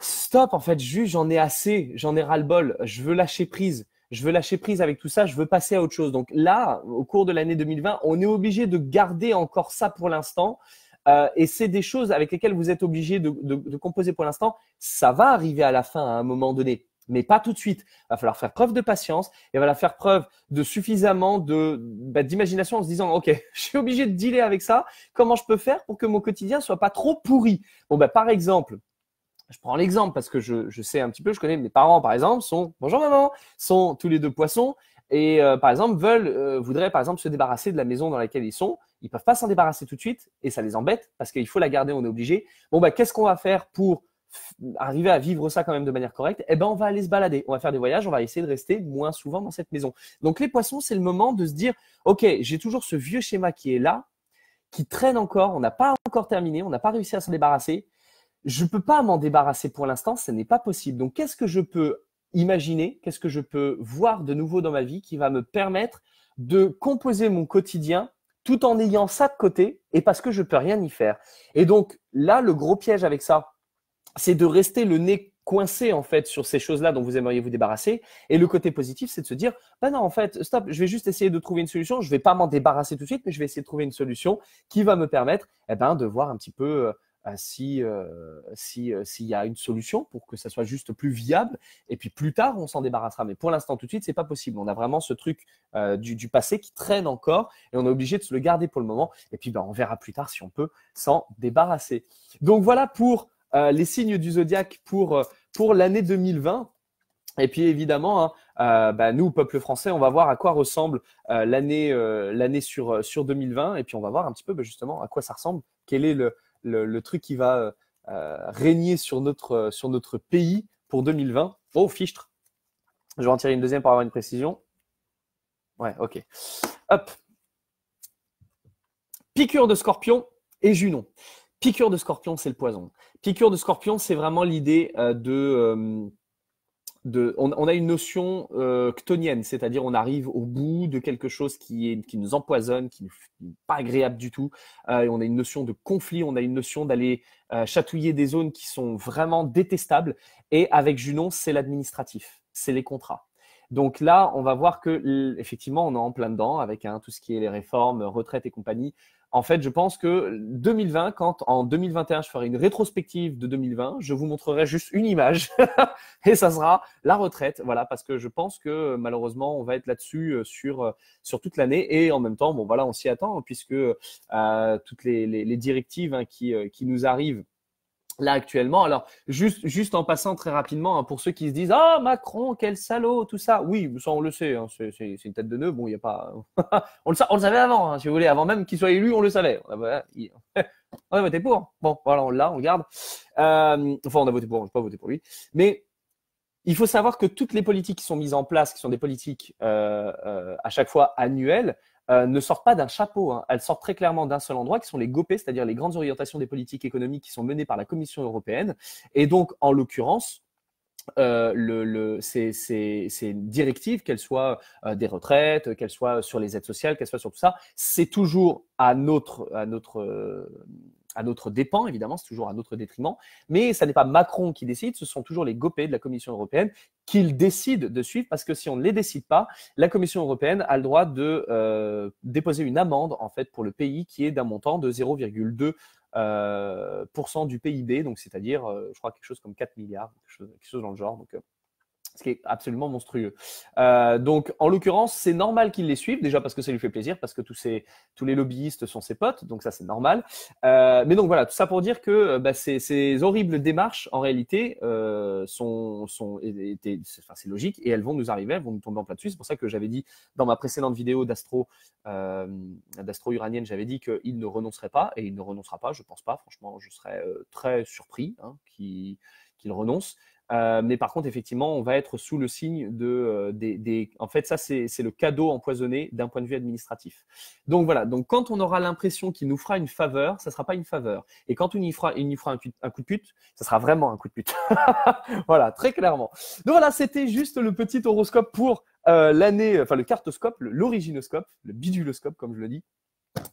stop, en fait, juste, j'en ai assez, j'en ai ras-le-bol, je veux lâcher prise, je veux lâcher prise avec tout ça, je veux passer à autre chose. Donc là, au cours de l'année 2020, on est obligé de garder encore ça pour l'instant. Euh, et c'est des choses avec lesquelles vous êtes obligé de, composer pour l'instant. Ça va arriver à la fin hein, à un moment donné, mais pas tout de suite. Il va falloir faire preuve de patience et il va falloir faire preuve de suffisamment de bah, d'imagination en se disant ok, je suis obligé de dealer avec ça. Comment je peux faire pour que mon quotidien soit pas trop pourri Bon bah, par exemple, je prends l'exemple parce que je, sais un petit peu, je connais mes parents par exemple, sont, bonjour maman, sont tous les deux poissons et euh, par exemple veulent, euh, voudraient par exemple se débarrasser de la maison dans laquelle ils sont. Ils peuvent pas s'en débarrasser tout de suite et ça les embête parce qu'il faut la garder, on est obligé. Bon bah qu'est-ce qu'on va faire pour arriver à vivre ça quand même de manière correcte Eh ben on va aller se balader, on va faire des voyages, on va essayer de rester moins souvent dans cette maison. Donc les poissons, c'est le moment de se dire, ok, j'ai toujours ce vieux schéma qui est là, qui traîne encore, on n'a pas encore terminé, on n'a pas réussi à se débarrasser je ne peux pas m'en débarrasser pour l'instant, ce n'est pas possible. Donc, qu'est-ce que je peux imaginer, qu'est-ce que je peux voir de nouveau dans ma vie qui va me permettre de composer mon quotidien tout en ayant ça de côté et parce que je ne peux rien y faire. Et donc là, le gros piège avec ça, c'est de rester le nez coincé en fait sur ces choses-là dont vous aimeriez vous débarrasser. Et le côté positif, c'est de se dire, ben non, en fait, stop, je vais juste essayer de trouver une solution. Je ne vais pas m'en débarrasser tout de suite, mais je vais essayer de trouver une solution qui va me permettre, eh ben, de voir un petit peu euh, euh, si euh, euh, s'il y a une solution pour que ça soit juste plus viable. Et puis plus tard, on s'en débarrassera. Mais pour l'instant, tout de suite, c'est pas possible. On a vraiment ce truc du, passé qui traîne encore et on est obligé de se le garder pour le moment. Et puis ben, on verra plus tard si on peut s'en débarrasser. Donc voilà pour les signes du zodiaque pour, pour l'année 2020. Et puis évidemment, hein, ben, nous, peuple français, on va voir à quoi ressemble l'année l'année sur, sur 2020, et puis on va voir un petit peu ben, justement à quoi ça ressemble, quel est le, le, truc qui va euh, euh, régner sur notre, euh, sur notre pays pour 2020. Oh, fichtre. Je vais en tirer une deuxième pour avoir une précision. Ouais, ok. Hop. Piqûre de scorpion et Junon. Piqûre de scorpion, c'est le poison. Piqûre de scorpion, c'est vraiment l'idée de on, a une notion euh, c'est-à-dire on arrive au bout de quelque chose qui, nous empoisonne, qui n'est pas agréable du tout. Euh, et on a une notion de conflit, on a une notion d'aller euh, chatouiller des zones qui sont vraiment détestables. Et avec Junon, c'est l'administratif, c'est les contrats. Donc là, on va voir que effectivement, on est en plein dedans avec hein, tout ce qui est les réformes, retraite et compagnie. En fait, je pense que 2020, quand en 2021, je ferai une rétrospective de 2020, je vous montrerai juste une image et ça sera la retraite. Voilà, parce que je pense que malheureusement, on va être là-dessus euh, sur, euh, sur toute l'année et en même temps, bon, voilà, on s'y attend puisque euh, toutes les, directives hein, qui, qui nous arrivent là actuellement. Alors, juste, juste en passant très rapidement, hein, pour ceux qui se disent Ah, Macron, quel salaud, tout ça. Oui, ça, on le sait, hein, c'est, une tête de nœud. Bon, il n'y a pas. on, le, on, le, savait avant, hein, si vous voulez. Avant même qu'il soit élu, on le savait. Ah, bah, on a, voté pour. Bon, voilà, on l'a, on le garde. Euh, enfin, on a voté pour, on n'a pas voter pour lui. Mais il faut savoir que toutes les politiques qui sont mises en place, qui sont des politiques euh, euh, à chaque fois annuelles, euh, ne sortent pas d'un chapeau. Hein. Elles sortent très clairement d'un seul endroit, qui sont les GOPE, c'est-à-dire les grandes orientations des politiques économiques qui sont menées par la Commission européenne. Et donc, en l'occurrence, euh, ces, directives, qu'elles soient euh, des retraites, qu'elles soient sur les aides sociales, qu'elles soient sur tout ça, c'est toujours à notre, à notre, à notre dépens, évidemment, c'est toujours à notre détriment. Mais ce n'est pas Macron qui décide, ce sont toujours les gopés de la Commission européenne qui décident de suivre, parce que si on ne les décide pas, la Commission européenne a le droit de euh, déposer une amende en fait pour le pays qui est d'un montant de 0,2 euh, du PIB, donc c'est-à-dire, euh, je crois quelque chose comme 4 milliards, quelque chose, quelque chose dans le genre. Donc ce qui est absolument monstrueux. Euh, donc, en l'occurrence, c'est normal qu'il les suive, déjà parce que ça lui fait plaisir, parce que tous, les lobbyistes sont ses potes, donc ça c'est normal. Euh, mais donc voilà, tout ça pour dire que euh, bah, ces, horribles démarches, en réalité, sont, c'est logique, et elles vont nous arriver, elles vont nous tomber en plein dessus. C'est pour ça que j'avais dit dans ma précédente vidéo d'Astro d'Astro Uranienne, j'avais dit qu'il ne renoncerait pas, et il ne renoncera pas, je pense pas, franchement, je serais très surpris hein, qu'il renonce. Euh, mais par contre, effectivement, on va être sous le signe de euh, des, des, En fait, ça c'est le cadeau empoisonné d'un point de vue administratif. Donc voilà. Donc quand on aura l'impression qu'il nous fera une faveur, ça sera pas une faveur. Et quand on y fera, il nous fera un, coup de pute, ça sera vraiment un coup de pute. voilà, très clairement. Donc voilà, c'était juste le petit horoscope pour euh, l'année, enfin le cartoscope, l'originoscope, le, biduloscope comme je le dis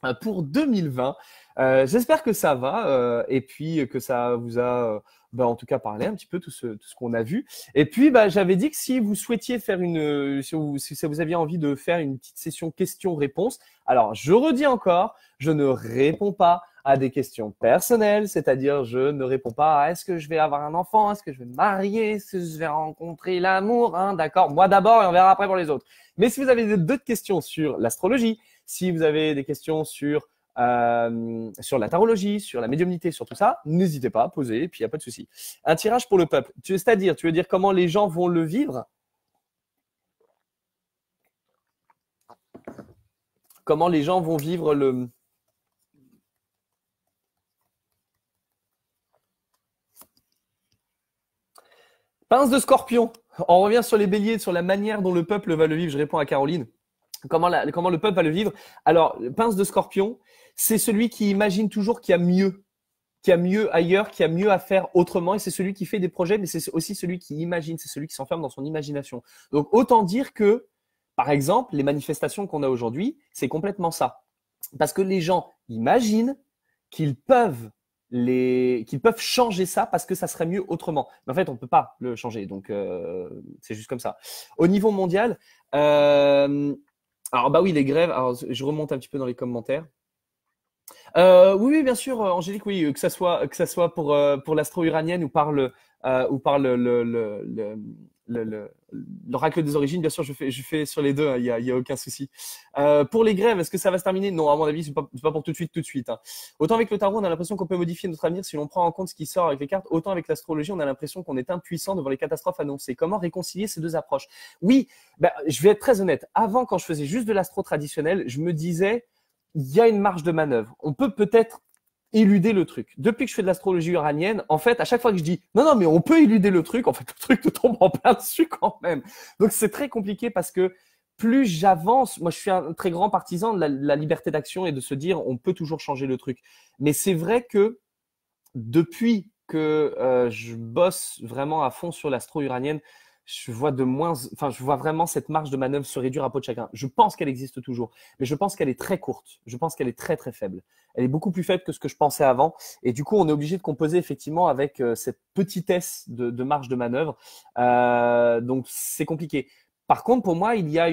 euh, pour 2020. Euh, J'espère que ça va euh, et puis que ça vous a bah, en tout cas parler un petit peu tout ce, tout ce qu'on a vu. Et puis, bah, j'avais dit que si vous souhaitiez faire une, euh, si vous, vous aviez envie de faire une petite session questions-réponses, alors je redis encore, je ne réponds pas à des questions personnelles, c'est-à-dire je ne réponds pas à est-ce que je vais avoir un enfant, est-ce que je vais me marier, est-ce que je vais rencontrer l'amour, hein, d'accord Moi d'abord et on verra après pour les autres. Mais si vous avez d'autres questions sur l'astrologie, si vous avez des questions sur euh, sur la tarologie, sur la médiumnité, sur tout ça, n'hésitez pas à poser, puis il n'y a pas de souci. Un tirage pour le peuple. C'est-à-dire, tu veux dire comment les gens vont le vivre Comment les gens vont vivre le. Pince de scorpion. On revient sur les béliers, sur la manière dont le peuple va le vivre. Je réponds à Caroline. Comment, le peuple va le vivre Alors, pince de scorpion, c'est celui qui imagine toujours qu'il y a mieux, qu'il y a mieux ailleurs, qu'il y a mieux à faire autrement. Et c'est celui qui fait des projets, mais c'est aussi celui qui imagine, c'est celui qui s'enferme dans son imagination. Donc, autant dire que, par exemple, les manifestations qu'on a aujourd'hui, c'est complètement ça. Parce que les gens imaginent qu'ils peuvent les qu'ils peuvent changer ça parce que ça serait mieux autrement. Mais en fait, on ne peut pas le changer, donc euh, c'est juste comme ça. Au niveau mondial, euh, alors, bah oui, les grèves. Alors, je remonte un petit peu dans les commentaires. Euh, oui, bien sûr, Angélique, oui, que ce soit, que ça soit pour, euh, pour l'astro-uranienne ou par euh, ou le, l'oracle des origines, bien sûr, je fais, sur les deux, il hein, n'y a, aucun souci. Euh, pour les grèves, est-ce que ça va se terminer Non, à mon avis, ce n'est pas, pour tout de suite, tout de suite. Hein. Autant avec le tarot, on a l'impression qu'on peut modifier notre avenir si l'on prend en compte ce qui sort avec les cartes, autant avec l'astrologie, on a l'impression qu'on est impuissant devant les catastrophes annoncées. Comment réconcilier ces deux approches Oui, bah, je vais être très honnête. Avant, quand je faisais juste de l'astro traditionnel, je me disais, il y a une marge de manœuvre. On peut peut-être éluder le truc. Depuis que je fais de l'astrologie uranienne, en fait, à chaque fois que je dis non, non, mais on peut éluder le truc, en fait, le truc te tombe en plein dessus quand même. Donc c'est très compliqué parce que plus j'avance, moi je suis un très grand partisan de la, liberté d'action et de se dire on peut toujours changer le truc. Mais c'est vrai que depuis que euh, je bosse vraiment à fond sur l'astro uranienne, je vois de moins, enfin, je vois vraiment cette marge de manœuvre se réduire à peau de chagrin. Je pense qu'elle existe toujours, mais je pense qu'elle est très courte. Je pense qu'elle est très très faible. Elle est beaucoup plus faible que ce que je pensais avant, et du coup, on est obligé de composer effectivement avec euh, cette petitesse de, marge de manœuvre. Euh, donc, c'est compliqué. Par contre, pour moi, il y a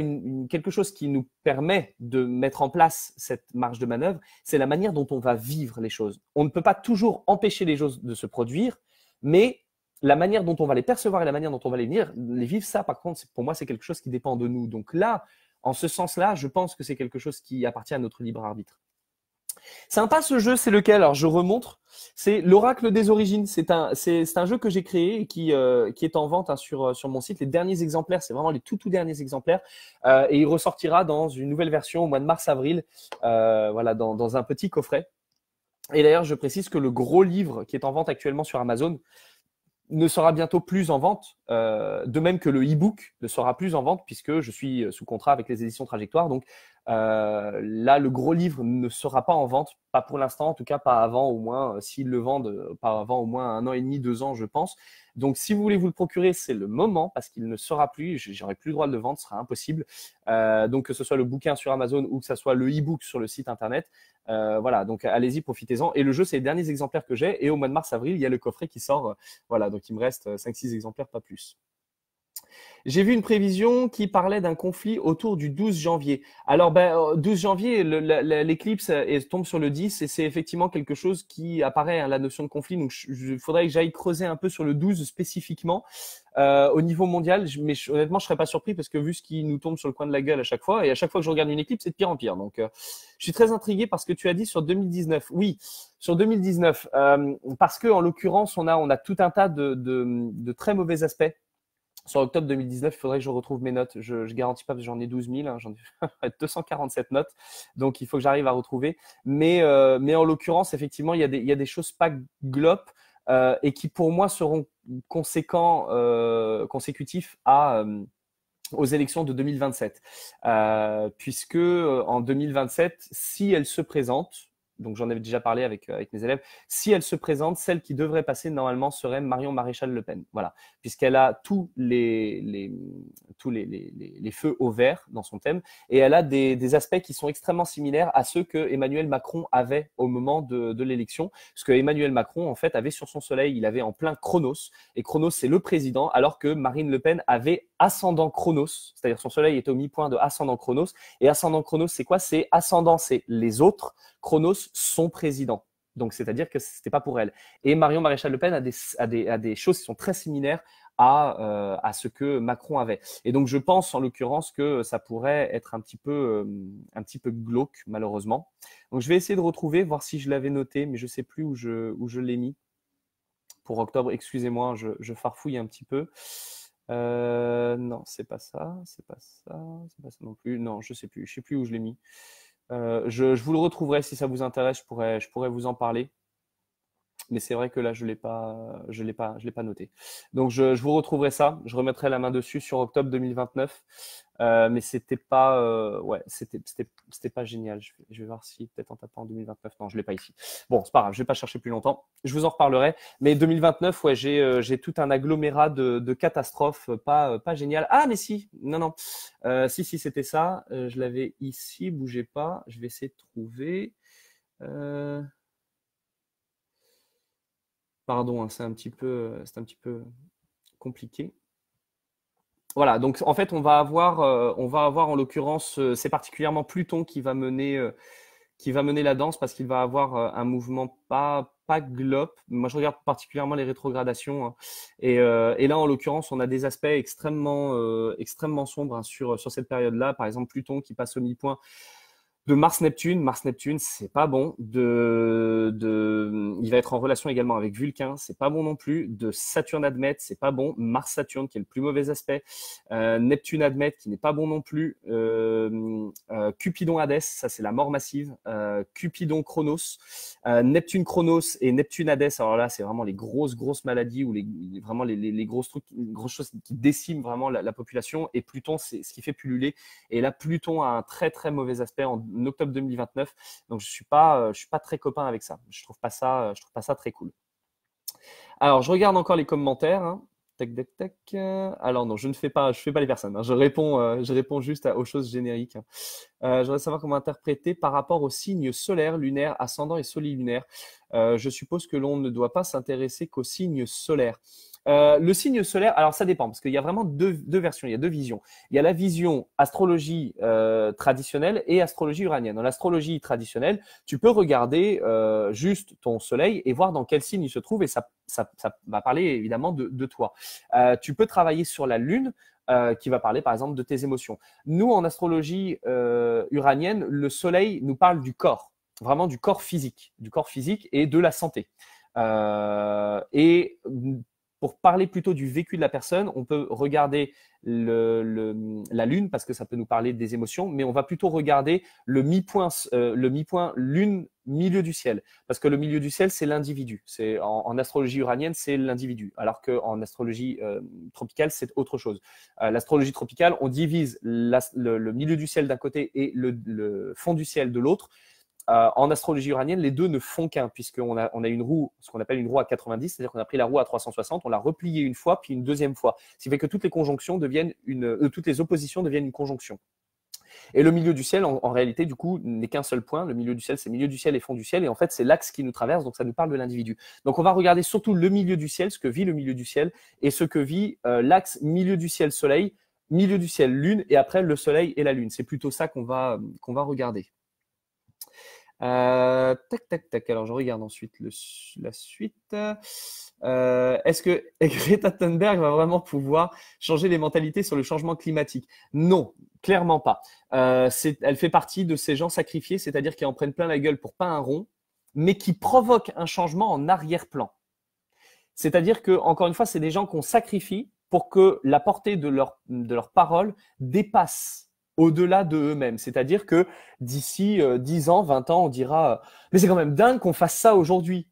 quelque chose qui nous permet de mettre en place cette marge de manœuvre, c'est la manière dont on va vivre les choses. On ne peut pas toujours empêcher les choses de se produire, mais la manière dont on va les percevoir et la manière dont on va les vivre, les vivre, ça, par contre, pour moi, c'est quelque chose qui dépend de nous. Donc là, en ce sens-là, je pense que c'est quelque chose qui appartient à notre libre arbitre. C'est Sympa ce jeu, c'est lequel Alors je remontre. C'est l'Oracle des Origines. C'est un, c'est, un jeu que j'ai créé et qui, euh, qui est en vente hein, sur, euh, sur mon site. Les derniers exemplaires, c'est vraiment les tout tout derniers exemplaires. Euh, et il ressortira dans une nouvelle version au mois de mars-avril, voilà, dans, dans un petit coffret. Et d'ailleurs, je précise que le gros livre qui est en vente actuellement sur Amazon, ne sera bientôt plus en vente, euh, de même que le e-book ne sera plus en vente puisque je suis euh, sous contrat avec les éditions Trajectoire. Donc, euh, là, le gros livre ne sera pas en vente, pas pour l'instant, en tout cas pas avant au moins, euh, s'ils le vendent, euh, pas avant au moins un an et demi, deux ans, je pense. Donc, si vous voulez vous le procurer, c'est le moment parce qu'il ne sera plus, j'aurai plus le droit de le vendre, ce sera impossible. donc, que ce soit le bouquin sur Amazon ou que ce soit le e-book sur le site internet, voilà. Donc, allez-y, profitez-en. Et le jeu, c'est les derniers exemplaires que j'ai. Et au mois de mars, avril, il y a le coffret qui sort. voilà. Donc, il me reste 5-6 exemplaires, pas plus. J'ai vu une prévision qui parlait d'un conflit autour du 12 janvier. Alors, ben, 12 euh, janvier, l'éclipse tombe sur le 10 et c'est effectivement quelque chose qui apparaît, hein, la notion de conflit. Donc, il faudrait que j'aille creuser un peu sur le 12 spécifiquement euh, au niveau mondial. Je, mais honnêtement, je serais pas surpris parce que vu ce qui nous tombe sur le coin de la gueule à chaque fois, et à chaque fois que je regarde une éclipse, c'est de pire en pire. Donc, euh, je suis très intrigué par ce que tu as dit sur 2019. Oui, sur 2019, euh, parce que en l'occurrence, on a, on a tout un tas de, de, de très mauvais aspects sur octobre 2019, il faudrait que je retrouve mes notes. Je ne garantis pas que j'en ai 12 000, hein, j'en ai 247 notes, donc il faut que j'arrive à retrouver. Mais, euh, mais en l'occurrence, effectivement, il y, a des, il des choses pas glopes euh, et qui pour moi seront conséquents, euh, consécutifs à, euh, aux élections de 2027. puisque en 2027, si elles se présentent, donc j'en avais déjà parlé avec, euh, avec mes élèves, si elle se présente, celle qui devrait passer normalement serait Marion Maréchal Le Pen. Voilà, puisqu'elle a tous les, les tous les, les, les, feux au vert dans son thème, et elle a des, des, aspects qui sont extrêmement similaires à ceux que Emmanuel Macron avait au moment de, de l'élection, ce que Emmanuel Macron en fait avait sur son soleil, il avait en plein Chronos, et Chronos c'est le président, alors que Marine Le Pen avait ascendant Chronos, c'est-à-dire son soleil était au mi-point de ascendant Chronos, et ascendant Chronos c'est quoi C'est ascendant c'est les autres, Chronos son président. Donc, c'est-à-dire que ce n'était pas pour elle. Et Marion Maréchal Le Pen a des, choses qui sont très similaires euh, à, ce que Macron avait. Et donc, je pense en l'occurrence que ça pourrait être un petit peu, euh, un petit peu glauque, malheureusement. Donc, je vais essayer de retrouver, voir si je l'avais noté, mais je ne sais plus où je, l'ai mis pour octobre. Excusez-moi, je, farfouille un petit peu. Euh, non, c'est pas ça, c'est pas ça, c'est pas ça non plus. Non, je sais plus, je sais plus où je l'ai mis. Euh, je, vous le retrouverai si ça vous intéresse, je pourrais, je pourrais vous en parler mais c'est vrai que là, je ne l'ai pas, je l'ai pas, je l'ai pas noté. Donc, je, vous retrouverai ça. Je remettrai la main dessus sur octobre 2029. Euh, mais c'était pas, euh, ouais, c'était, c'était, pas génial. Je, vais voir si peut-être en tapant en 2029. Non, je l'ai pas ici. Bon, c'est pas grave. Je vais pas chercher plus longtemps. Je vous en reparlerai. Mais 2029, ouais, j'ai, euh, j'ai tout un agglomérat de, de catastrophes, pas, pas génial. Ah, mais si, non, non. si, si, c'était ça. je l'avais ici. Bougez pas. Je vais essayer de trouver. Pardon, hein, c'est un petit peu, euh, c'est un petit peu compliqué. Voilà, donc en fait, on va avoir, euh, on va avoir en l'occurrence, euh, c'est particulièrement Pluton qui va mener, qui va mener la danse parce qu'il va avoir un mouvement pas, pas glop. Moi, je regarde particulièrement les rétrogradations. Hein, et, et, là, en l'occurrence, on a des aspects extrêmement, extrêmement sombres hein, sur, sur cette période-là. Par exemple, Pluton qui passe au mi-point de Mars-Neptune. Mars-Neptune, c'est pas bon. De, il va être en relation également avec Vulcain, c'est pas bon non plus. De Saturne-Admet, c'est pas bon. Mars-Saturne, qui est le plus mauvais aspect. Euh, Neptune-Admet, qui n'est pas bon non plus. Euh, euh, Cupidon-Hadès, ça c'est la mort massive. Cupidon-Chronos. Neptune-Chronos et Neptune-Hadès, alors là, c'est vraiment les grosses, grosses maladies ou les, vraiment les, grosses, trucs, choses qui déciment vraiment la, population. Et Pluton, c'est ce qui fait pulluler. Et là, Pluton a un très, très mauvais aspect en octobre 2029. Donc je suis pas, euh, je suis pas très copain avec ça. Je trouve pas ça, je trouve pas ça très cool. Alors je regarde encore les commentaires. Hein. Tac, tac, Alors non, je ne fais pas, je fais pas les personnes. Hein. Je réponds, euh, je réponds juste aux choses génériques. Hein. Euh, je voudrais savoir comment interpréter par rapport aux signes solaires, lunaires, ascendant et solilunaires. Euh, je suppose que l'on ne doit pas s'intéresser qu'aux signes solaires. Euh, le signe solaire, alors ça dépend, parce qu'il y a vraiment deux, versions, il y a deux visions. Il y a la vision astrologie euh, traditionnelle et astrologie uranienne. Dans l'astrologie traditionnelle, tu peux regarder euh, juste ton soleil et voir dans quel signe il se trouve, et ça, va parler évidemment de, toi. tu peux travailler sur la lune, qui va parler par exemple de tes émotions. Nous, en astrologie uranienne, le soleil nous parle du corps, vraiment du corps physique, du corps physique et de la santé. et pour parler plutôt du vécu de la personne, on peut regarder la lune parce que ça peut nous parler des émotions, mais on va plutôt regarder le mi-point, euh, le mi-point lune milieu du ciel, parce que le milieu du ciel c'est l'individu. C'est en, astrologie uranienne c'est l'individu, alors qu'en astrologie euh, tropicale c'est autre chose. Euh, l'astrologie tropicale, on divise le, milieu du ciel d'un côté et le fond du ciel de l'autre. Euh, en astrologie uranienne, les deux ne font qu'un, puisqu'on a, on a une roue, ce qu'on appelle une roue à 90, c'est-à-dire qu'on a pris la roue à 360, on l'a repliée une fois, puis une deuxième fois. Ce qui fait que toutes les conjonctions deviennent une, euh, toutes les oppositions deviennent une conjonction. Et le milieu du ciel, en, réalité, du coup, n'est qu'un seul point. Le milieu du ciel, c'est milieu du ciel et fond du ciel. Et en fait, c'est l'axe qui nous traverse, donc ça nous parle de l'individu. Donc on va regarder surtout le milieu du ciel, ce que vit le milieu du ciel, et ce que vit euh, l'axe milieu du ciel-soleil, milieu du ciel-lune, et après le soleil et la lune. C'est plutôt ça qu'on va, qu'on va regarder. Euh, tac, tac, tac. Alors, je regarde ensuite la suite. Euh, est-ce que Greta Thunberg va vraiment pouvoir changer les mentalités sur le changement climatique Non, clairement pas. Euh, elle fait partie de ces gens sacrifiés, c'est-à-dire qui en prennent plein la gueule pour pas un rond, mais qui provoquent un changement en arrière-plan. C'est-à-dire que, encore une fois, c'est des gens qu'on sacrifie pour que la portée de de leur parole dépasse au-delà de eux-mêmes. C'est-à-dire que d'ici euh, dix 10 ans, 20 ans, on dira euh, mais c'est quand même dingue qu'on fasse ça aujourd'hui.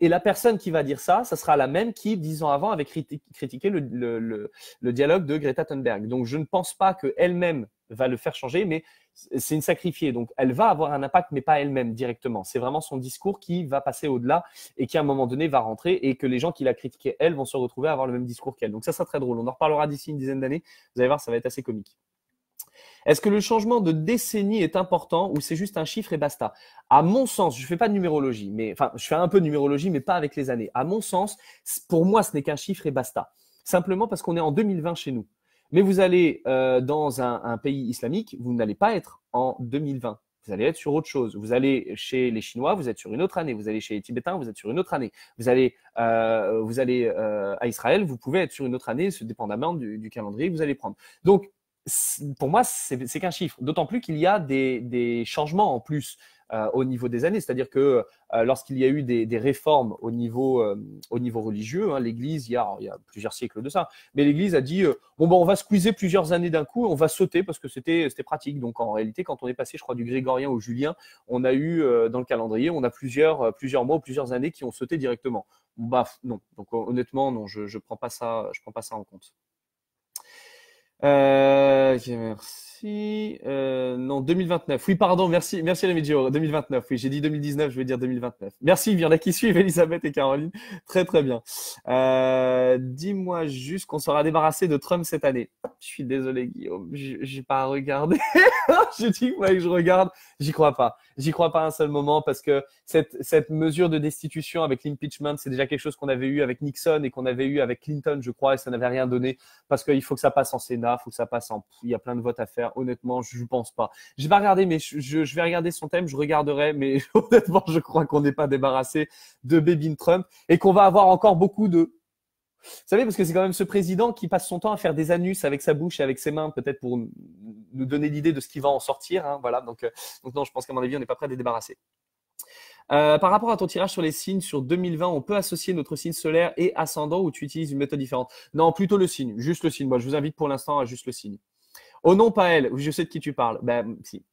Et la personne qui va dire ça, ça sera la même qui, dix ans avant, avait critiqué le, dialogue de Greta Thunberg. Donc, je ne pense pas qu'elle-même va le faire changer, mais c'est une sacrifiée. Donc, elle va avoir un impact, mais pas elle-même directement. C'est vraiment son discours qui va passer au-delà et qui, à un moment donné, va rentrer et que les gens qui la critiquaient, elles vont se retrouver à avoir le même discours qu'elle. Donc, ça sera très drôle. On en reparlera d'ici une dizaine d'années. Vous allez voir, ça va être assez comique. Est-ce que le changement de décennie est important ou c'est juste un chiffre et basta À mon sens, je ne fais pas de numérologie, mais enfin, je fais un peu de numérologie, mais pas avec les années. À mon sens, pour moi, ce n'est qu'un chiffre et basta. Simplement parce qu'on est en 2020 chez nous. Mais vous allez euh, dans un, pays islamique, vous n'allez pas être en 2020 vous allez être sur autre chose. Vous allez chez les Chinois, vous êtes sur une autre année. Vous allez chez les Tibétains, vous êtes sur une autre année. Vous allez, euh, vous allez euh, à Israël, vous pouvez être sur une autre année, dépendamment du, du calendrier que vous allez prendre. Donc, pour moi, c'est qu'un chiffre. D'autant plus qu'il y a des, changements en plus euh, au niveau des années. C'est-à-dire que euh, lorsqu'il y a eu des, réformes au niveau, euh, au niveau religieux, hein, l'Église, il, y a plusieurs siècles de ça, mais l'Église a dit bon, ben, on va squeezer plusieurs années d'un coup, on va sauter parce que c'était pratique. Donc en réalité, quand on est passé, je crois, du grégorien au julien, on a eu dans le calendrier, on a plusieurs, plusieurs mois, plusieurs années qui ont sauté directement. Bah, non. Donc honnêtement, non, je ne prends, prends pas ça en compte. Euh, merci. Euh, non, 2029. Oui, pardon. Merci, merci Giro. 2029. Oui, j'ai dit 2019, je vais dire 2029. Merci. Il y en a qui suivent, Elisabeth et Caroline. Très, très bien. Euh, dis-moi juste qu'on sera débarrassé de Trump cette année. Je suis désolé, Guillaume. J'ai pas regarder je dis ouais, je regarde. J'y crois pas. J'y crois pas un seul moment parce que cette, cette mesure de destitution avec l'impeachment, c'est déjà quelque chose qu'on avait eu avec Nixon et qu'on avait eu avec Clinton, je crois, et ça n'avait rien donné parce qu'il faut que ça passe en Sénat, il faut que ça passe en, il y a plein de votes à faire honnêtement, je ne pense pas. Je vais regarder, mais je, vais regarder son thème, je regarderai, mais honnêtement, je crois qu'on n'est pas débarrassé de Baby Trump et qu'on va avoir encore beaucoup de vous savez, parce que c'est quand même ce président qui passe son temps à faire des anus avec sa bouche et avec ses mains, peut-être pour nous donner l'idée de ce qui va en sortir. Hein, voilà. Euh, donc, non, je pense qu'à mon avis, on n'est pas prêt à les débarrasser. Euh, par rapport à ton tirage sur les signes, sur 2020, on peut associer notre signe solaire et ascendant ou tu utilises une méthode différente Non, plutôt le signe, juste le signe. Moi, je vous invite pour l'instant à juste le signe. Oh non, pas elle. Je sais de qui tu parles. Ben, si.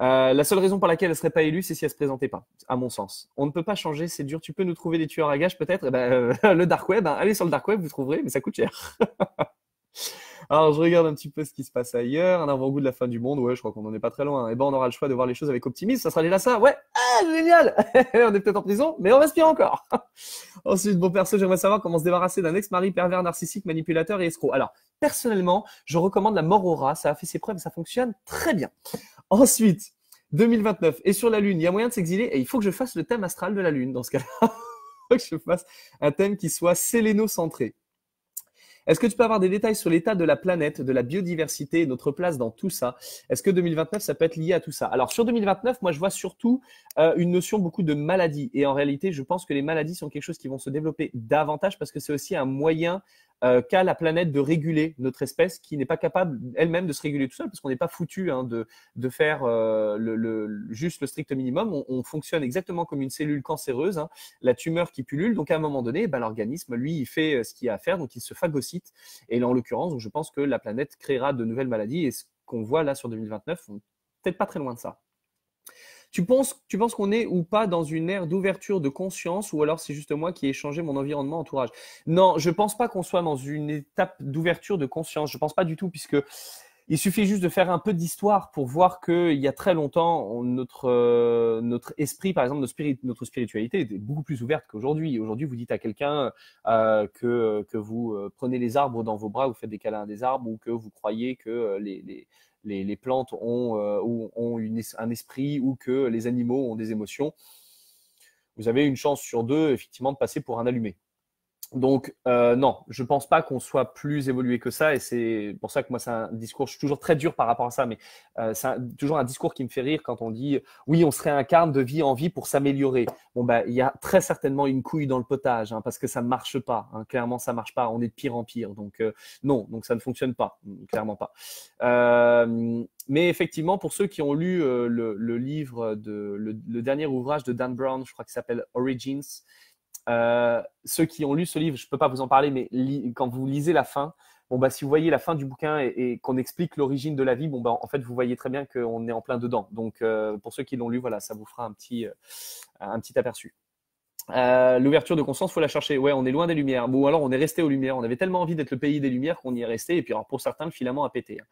Euh, la seule raison pour laquelle elle serait pas élue, c'est si elle se présentait pas, à mon sens. On ne peut pas changer, c'est dur. Tu peux nous trouver des tueurs à gages, peut-être. Eh ben, euh, le dark web, hein. allez sur le dark web, vous trouverez, mais ça coûte cher. Alors, je regarde un petit peu ce qui se passe ailleurs. Un avant-goût de la fin du monde. Ouais, je crois qu'on n'en est pas très loin. Et eh ben, on aura le choix de voir les choses avec optimisme. Ça sera déjà ça. Ouais. Ah, génial. on est peut-être en prison, mais on respire encore. Ensuite, bon, perso, j'aimerais savoir comment se débarrasser d'un ex-mari pervers narcissique, manipulateur et escroc. Alors, personnellement, je recommande la mort au Ça a fait ses preuves ça fonctionne très bien. Ensuite, 2029. Et sur la Lune, il y a moyen de s'exiler et il faut que je fasse le thème astral de la Lune dans ce cas-là. que je fasse un thème qui soit séléno-centré. Est-ce que tu peux avoir des détails sur l'état de la planète, de la biodiversité et notre place dans tout ça Est-ce que 2029, ça peut être lié à tout ça Alors sur 2029, moi je vois surtout euh, une notion beaucoup de maladies. Et en réalité, je pense que les maladies sont quelque chose qui vont se développer davantage parce que c'est aussi un moyen euh, qu'a la planète de réguler notre espèce qui n'est pas capable elle-même de se réguler tout seul parce qu'on n'est pas foutu hein, de, de, faire euh, le, juste le strict minimum. On, fonctionne exactement comme une cellule cancéreuse, hein, la tumeur qui pullule. Donc à un moment donné, bah, l'organisme, lui, il fait euh, ce qu'il a à faire, donc il se phagocyte. Et là, en l'occurrence, je pense que la planète créera de nouvelles maladies et ce qu'on voit là sur 2029, on peut-être pas très loin de ça. Tu penses, tu penses qu'on est ou pas dans une ère d'ouverture de conscience ou alors c'est juste moi qui ai changé mon environnement, entourage Non, je ne pense pas qu'on soit dans une étape d'ouverture de conscience. Je ne pense pas du tout puisque il suffit juste de faire un peu d'histoire pour voir qu'il y a très longtemps, notre euh, notre esprit, par exemple, notre, spiritualité était beaucoup plus ouverte qu'aujourd'hui. Aujourd'hui, vous dites à quelqu'un euh, que que vous euh, prenez les arbres dans vos bras, vous faites des câlins des arbres, ou que vous croyez que les les, plantes ont, euh, ont un esprit ou que les animaux ont des émotions, vous avez une chance sur deux, effectivement, de passer pour un allumé. Donc euh, non, je pense pas qu'on soit plus évolué que ça, et c'est pour ça que moi c'est un discours, je suis toujours très dur par rapport à ça, mais euh, c'est toujours un discours qui me fait rire quand on dit oui, on se réincarne de vie en vie pour s'améliorer. Bon ben, il y a très certainement une couille dans le potage, hein, parce que ça ne marche pas. Hein. clairement ça ne marche pas, on est de pire en pire, donc euh, non, donc ça ne fonctionne pas, clairement pas. mais effectivement, pour ceux qui ont lu le, livre de le, le, dernier ouvrage de Dan Brown, je crois qu'il s'appelle Origins. Euh, ceux qui ont lu ce livre, je ne peux pas vous en parler, mais quand vous lisez la fin, bon bah si vous voyez la fin du bouquin et, qu'on explique l'origine de la vie, bon bah en fait vous voyez très bien qu'on est en plein dedans. Donc euh, pour ceux qui l'ont lu, voilà, ça vous fera un petit, euh, un petit aperçu. L'ouverture de conscience, faut la chercher. Ouais, on est loin des lumières. Bon, alors on est resté aux lumières. On avait tellement envie d'être le pays des lumières qu'on y est resté. Et puis, alors pour certains, le filament a pété. Hein.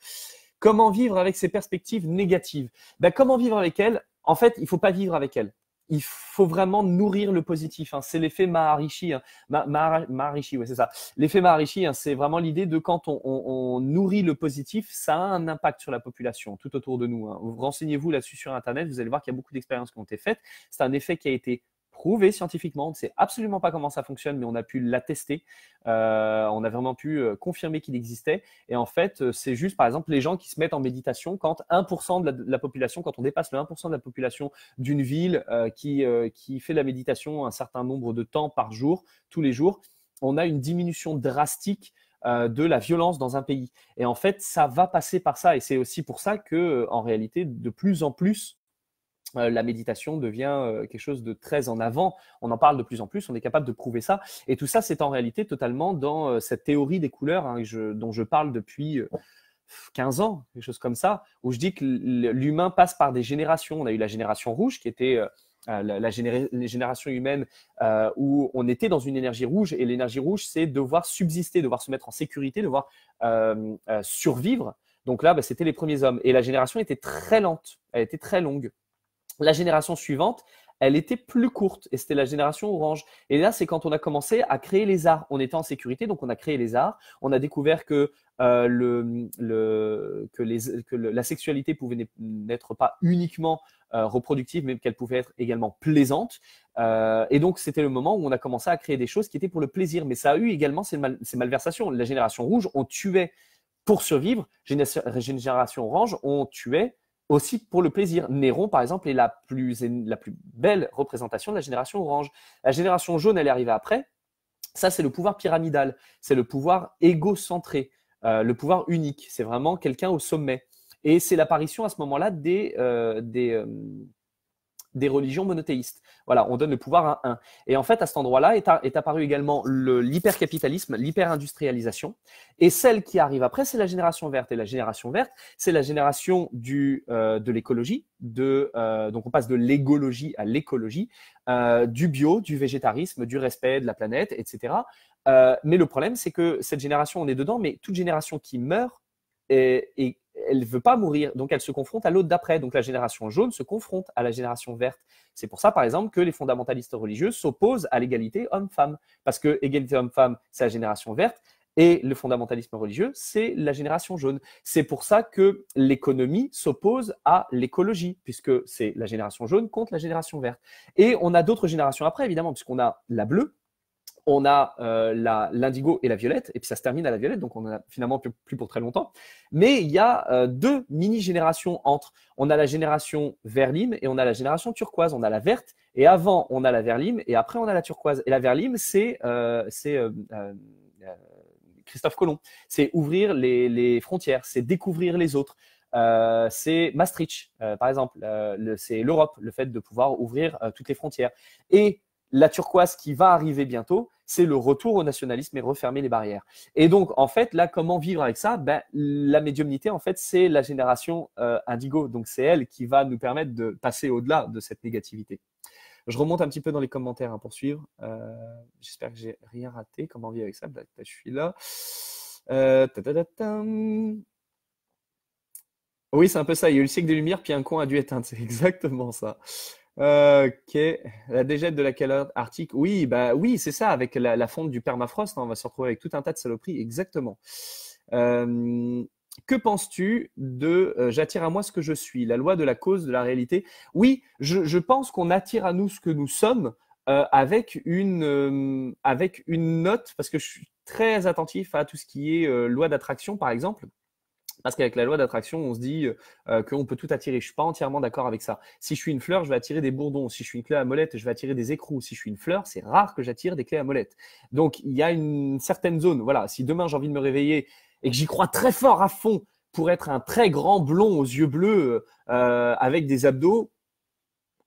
Comment vivre avec ces perspectives négatives bah, Comment vivre avec elles En fait, il faut pas vivre avec elles il faut vraiment nourrir le positif. Hein. C'est l'effet Maharishi. Hein. Maharishi, c'est ça. L'effet Maharishi, hein, c'est vraiment l'idée de quand on, on, nourrit le positif, ça a un impact sur la population tout autour de nous. Renseignez-vous là-dessus sur Internet, vous allez voir qu'il y a beaucoup d'expériences qui ont été faites. C'est un effet qui a été prouvé scientifiquement. On ne sait absolument pas comment ça fonctionne, mais on a pu l'attester. Euh, on a vraiment pu euh, confirmer qu'il existait. Et en fait, euh, c'est juste, par exemple, les gens qui se mettent en méditation quand 1% de la, population, quand on dépasse le 1% de la population d'une ville qui, qui fait la méditation un certain nombre de temps par jour, tous les jours, on a une diminution drastique de la violence dans un pays. Et en fait, ça va passer par ça. Et c'est aussi pour ça que, en réalité, de plus en plus, euh, la méditation devient euh, quelque chose de très en avant. On en parle de plus en plus, on est capable de prouver ça. Et tout ça, c'est en réalité totalement dans euh, cette théorie des couleurs hein, dont je parle depuis 15 ans, quelque chose comme ça, où je dis que l'humain passe par des générations. On a eu la génération rouge qui était... la, génération humaine où on était dans une énergie rouge et l'énergie rouge c'est devoir subsister, devoir se mettre en sécurité, devoir survivre. Donc là, bah, c'était les premiers hommes et la génération était très lente, elle était très longue la génération suivante, elle était plus courte et c'était la génération orange. Et là, c'est quand on a commencé à créer les arts. On était en sécurité, donc on a créé les arts. On a découvert que, euh, la sexualité pouvait n'être pas uniquement euh, reproductive, mais qu'elle pouvait être également plaisante. Euh, et donc, c'était le moment où on a commencé à créer des choses qui étaient pour le plaisir. Mais ça a eu également ces, malversations. La génération rouge, on tuait pour survivre. Génération orange, on tuait aussi pour le plaisir. Néron, par exemple, est la plus, la plus belle représentation de la génération orange. La génération jaune, elle est arrivée après. Ça, c'est le pouvoir pyramidal, c'est le pouvoir égocentré, euh, le pouvoir unique. C'est vraiment quelqu'un au sommet. Et c'est l'apparition à ce moment-là des, euh, des, euh, des religions monothéistes. Voilà, on donne le pouvoir à un. Et en fait, à cet endroit-là est, est, apparu également l'hypercapitalisme, l'hyperindustrialisation. Et celle qui arrive après, c'est la génération verte. Et la génération verte, c'est la génération du, euh, de l'écologie. Euh, donc on passe de l'égologie à l'écologie, euh, du bio, du végétarisme, du respect de la planète, etc. mais le problème, c'est que cette génération, on est dedans, mais toute génération qui meurt est elle ne veut pas mourir, donc elle se confronte à l'autre d'après. Donc la génération jaune se confronte à la génération verte. C'est pour ça, par exemple, que les fondamentalistes religieux s'opposent à l'égalité homme-femme, parce que égalité homme-femme, c'est la génération verte, et le fondamentalisme religieux, c'est la génération jaune. C'est pour ça que l'économie s'oppose à l'écologie, puisque c'est la génération jaune contre la génération verte. Et on a d'autres générations après, évidemment, puisqu'on a la bleue, on a euh, la l'indigo et la violette, et puis ça se termine à la violette, donc on a finalement plus, pour très longtemps. Mais il y a euh, deux mini-générations entre. On a la génération verlime et on a la génération turquoise. On a la verte, et avant on a la verlime, et après on a la turquoise. Et la verlime, c'est euh, c'est Christophe Colomb. C'est ouvrir les, frontières, c'est découvrir les autres. c'est Maastricht, par exemple. c'est l'Europe, le fait de pouvoir ouvrir toutes les frontières. Et la turquoise qui va arriver bientôt, c'est le retour au nationalisme et refermer les barrières. Et donc, en fait, là, comment vivre avec ça ben, La médiumnité, en fait, c'est la génération euh, indigo. Donc, c'est elle qui va nous permettre de passer au-delà de cette négativité. Je remonte un petit peu dans les commentaires hein, pour suivre. Euh, j'espère que j'ai rien raté. Comment vivre avec ça ben, ben, Je suis là. Euh, oui, c'est un peu ça. Il y a eu le siècle des Lumières, puis un con a dû éteindre. C'est exactement ça. Ok, La déjette de la calotte arctique. Oui, bah oui, c'est ça. Avec la, fonte du permafrost, hein, on va se retrouver avec tout un tas de saloperies. Exactement. Euh, que penses-tu de euh, J'attire à moi ce que je suis, la loi de la cause de la réalité Oui, je, pense qu'on attire à nous ce que nous sommes euh, avec, une, avec une note, parce que je suis très attentif à tout ce qui est loi d'attraction, par exemple. Parce qu'avec la loi d'attraction, on se dit euh, euh, qu'on peut tout attirer. Je suis pas entièrement d'accord avec ça. Si je suis une fleur, je vais attirer des bourdons. Si je suis une clé à molette, je vais attirer des écrous. Si je suis une fleur, c'est rare que j'attire des clés à molette. Donc il y a une certaine zone. Voilà. Si demain j'ai envie de me réveiller et que j'y crois très fort à fond pour être un très grand blond aux yeux bleus euh, avec des abdos,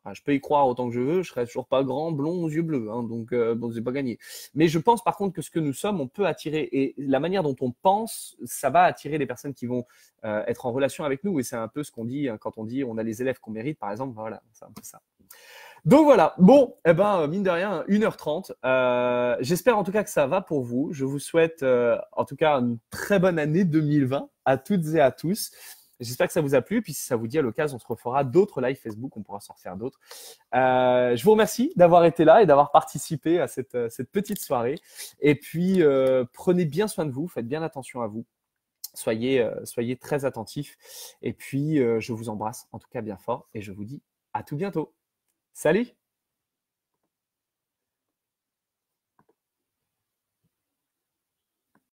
ah, je peux y croire autant que je veux, je serai toujours pas grand, blond, aux yeux bleus, hein, donc je euh, bon, pas gagné. Mais je pense par contre que ce que nous sommes, on peut attirer et la manière dont on pense, ça va attirer les personnes qui vont euh, être en relation avec nous. Et c'est un peu ce qu'on dit hein, quand on dit on a les élèves qu'on mérite, par exemple. Voilà, c'est un peu ça. Donc voilà, bon, eh ben, euh, mine de rien, 1h30. J'espère en tout cas que ça va pour vous. Je vous souhaite en tout cas une très bonne année 2020 à toutes et à tous. J'espère que ça vous a plu. Puis si ça vous dit à l'occasion, on se refera d'autres live Facebook. On pourra sortir d'autres. Euh, je vous remercie d'avoir été là et d'avoir participé à cette, euh, petite soirée. Et puis, euh, prenez bien soin de vous. Faites bien attention à vous. Soyez, soyez très attentifs. Et puis, je vous embrasse en tout cas bien fort. Et je vous dis à tout bientôt. Salut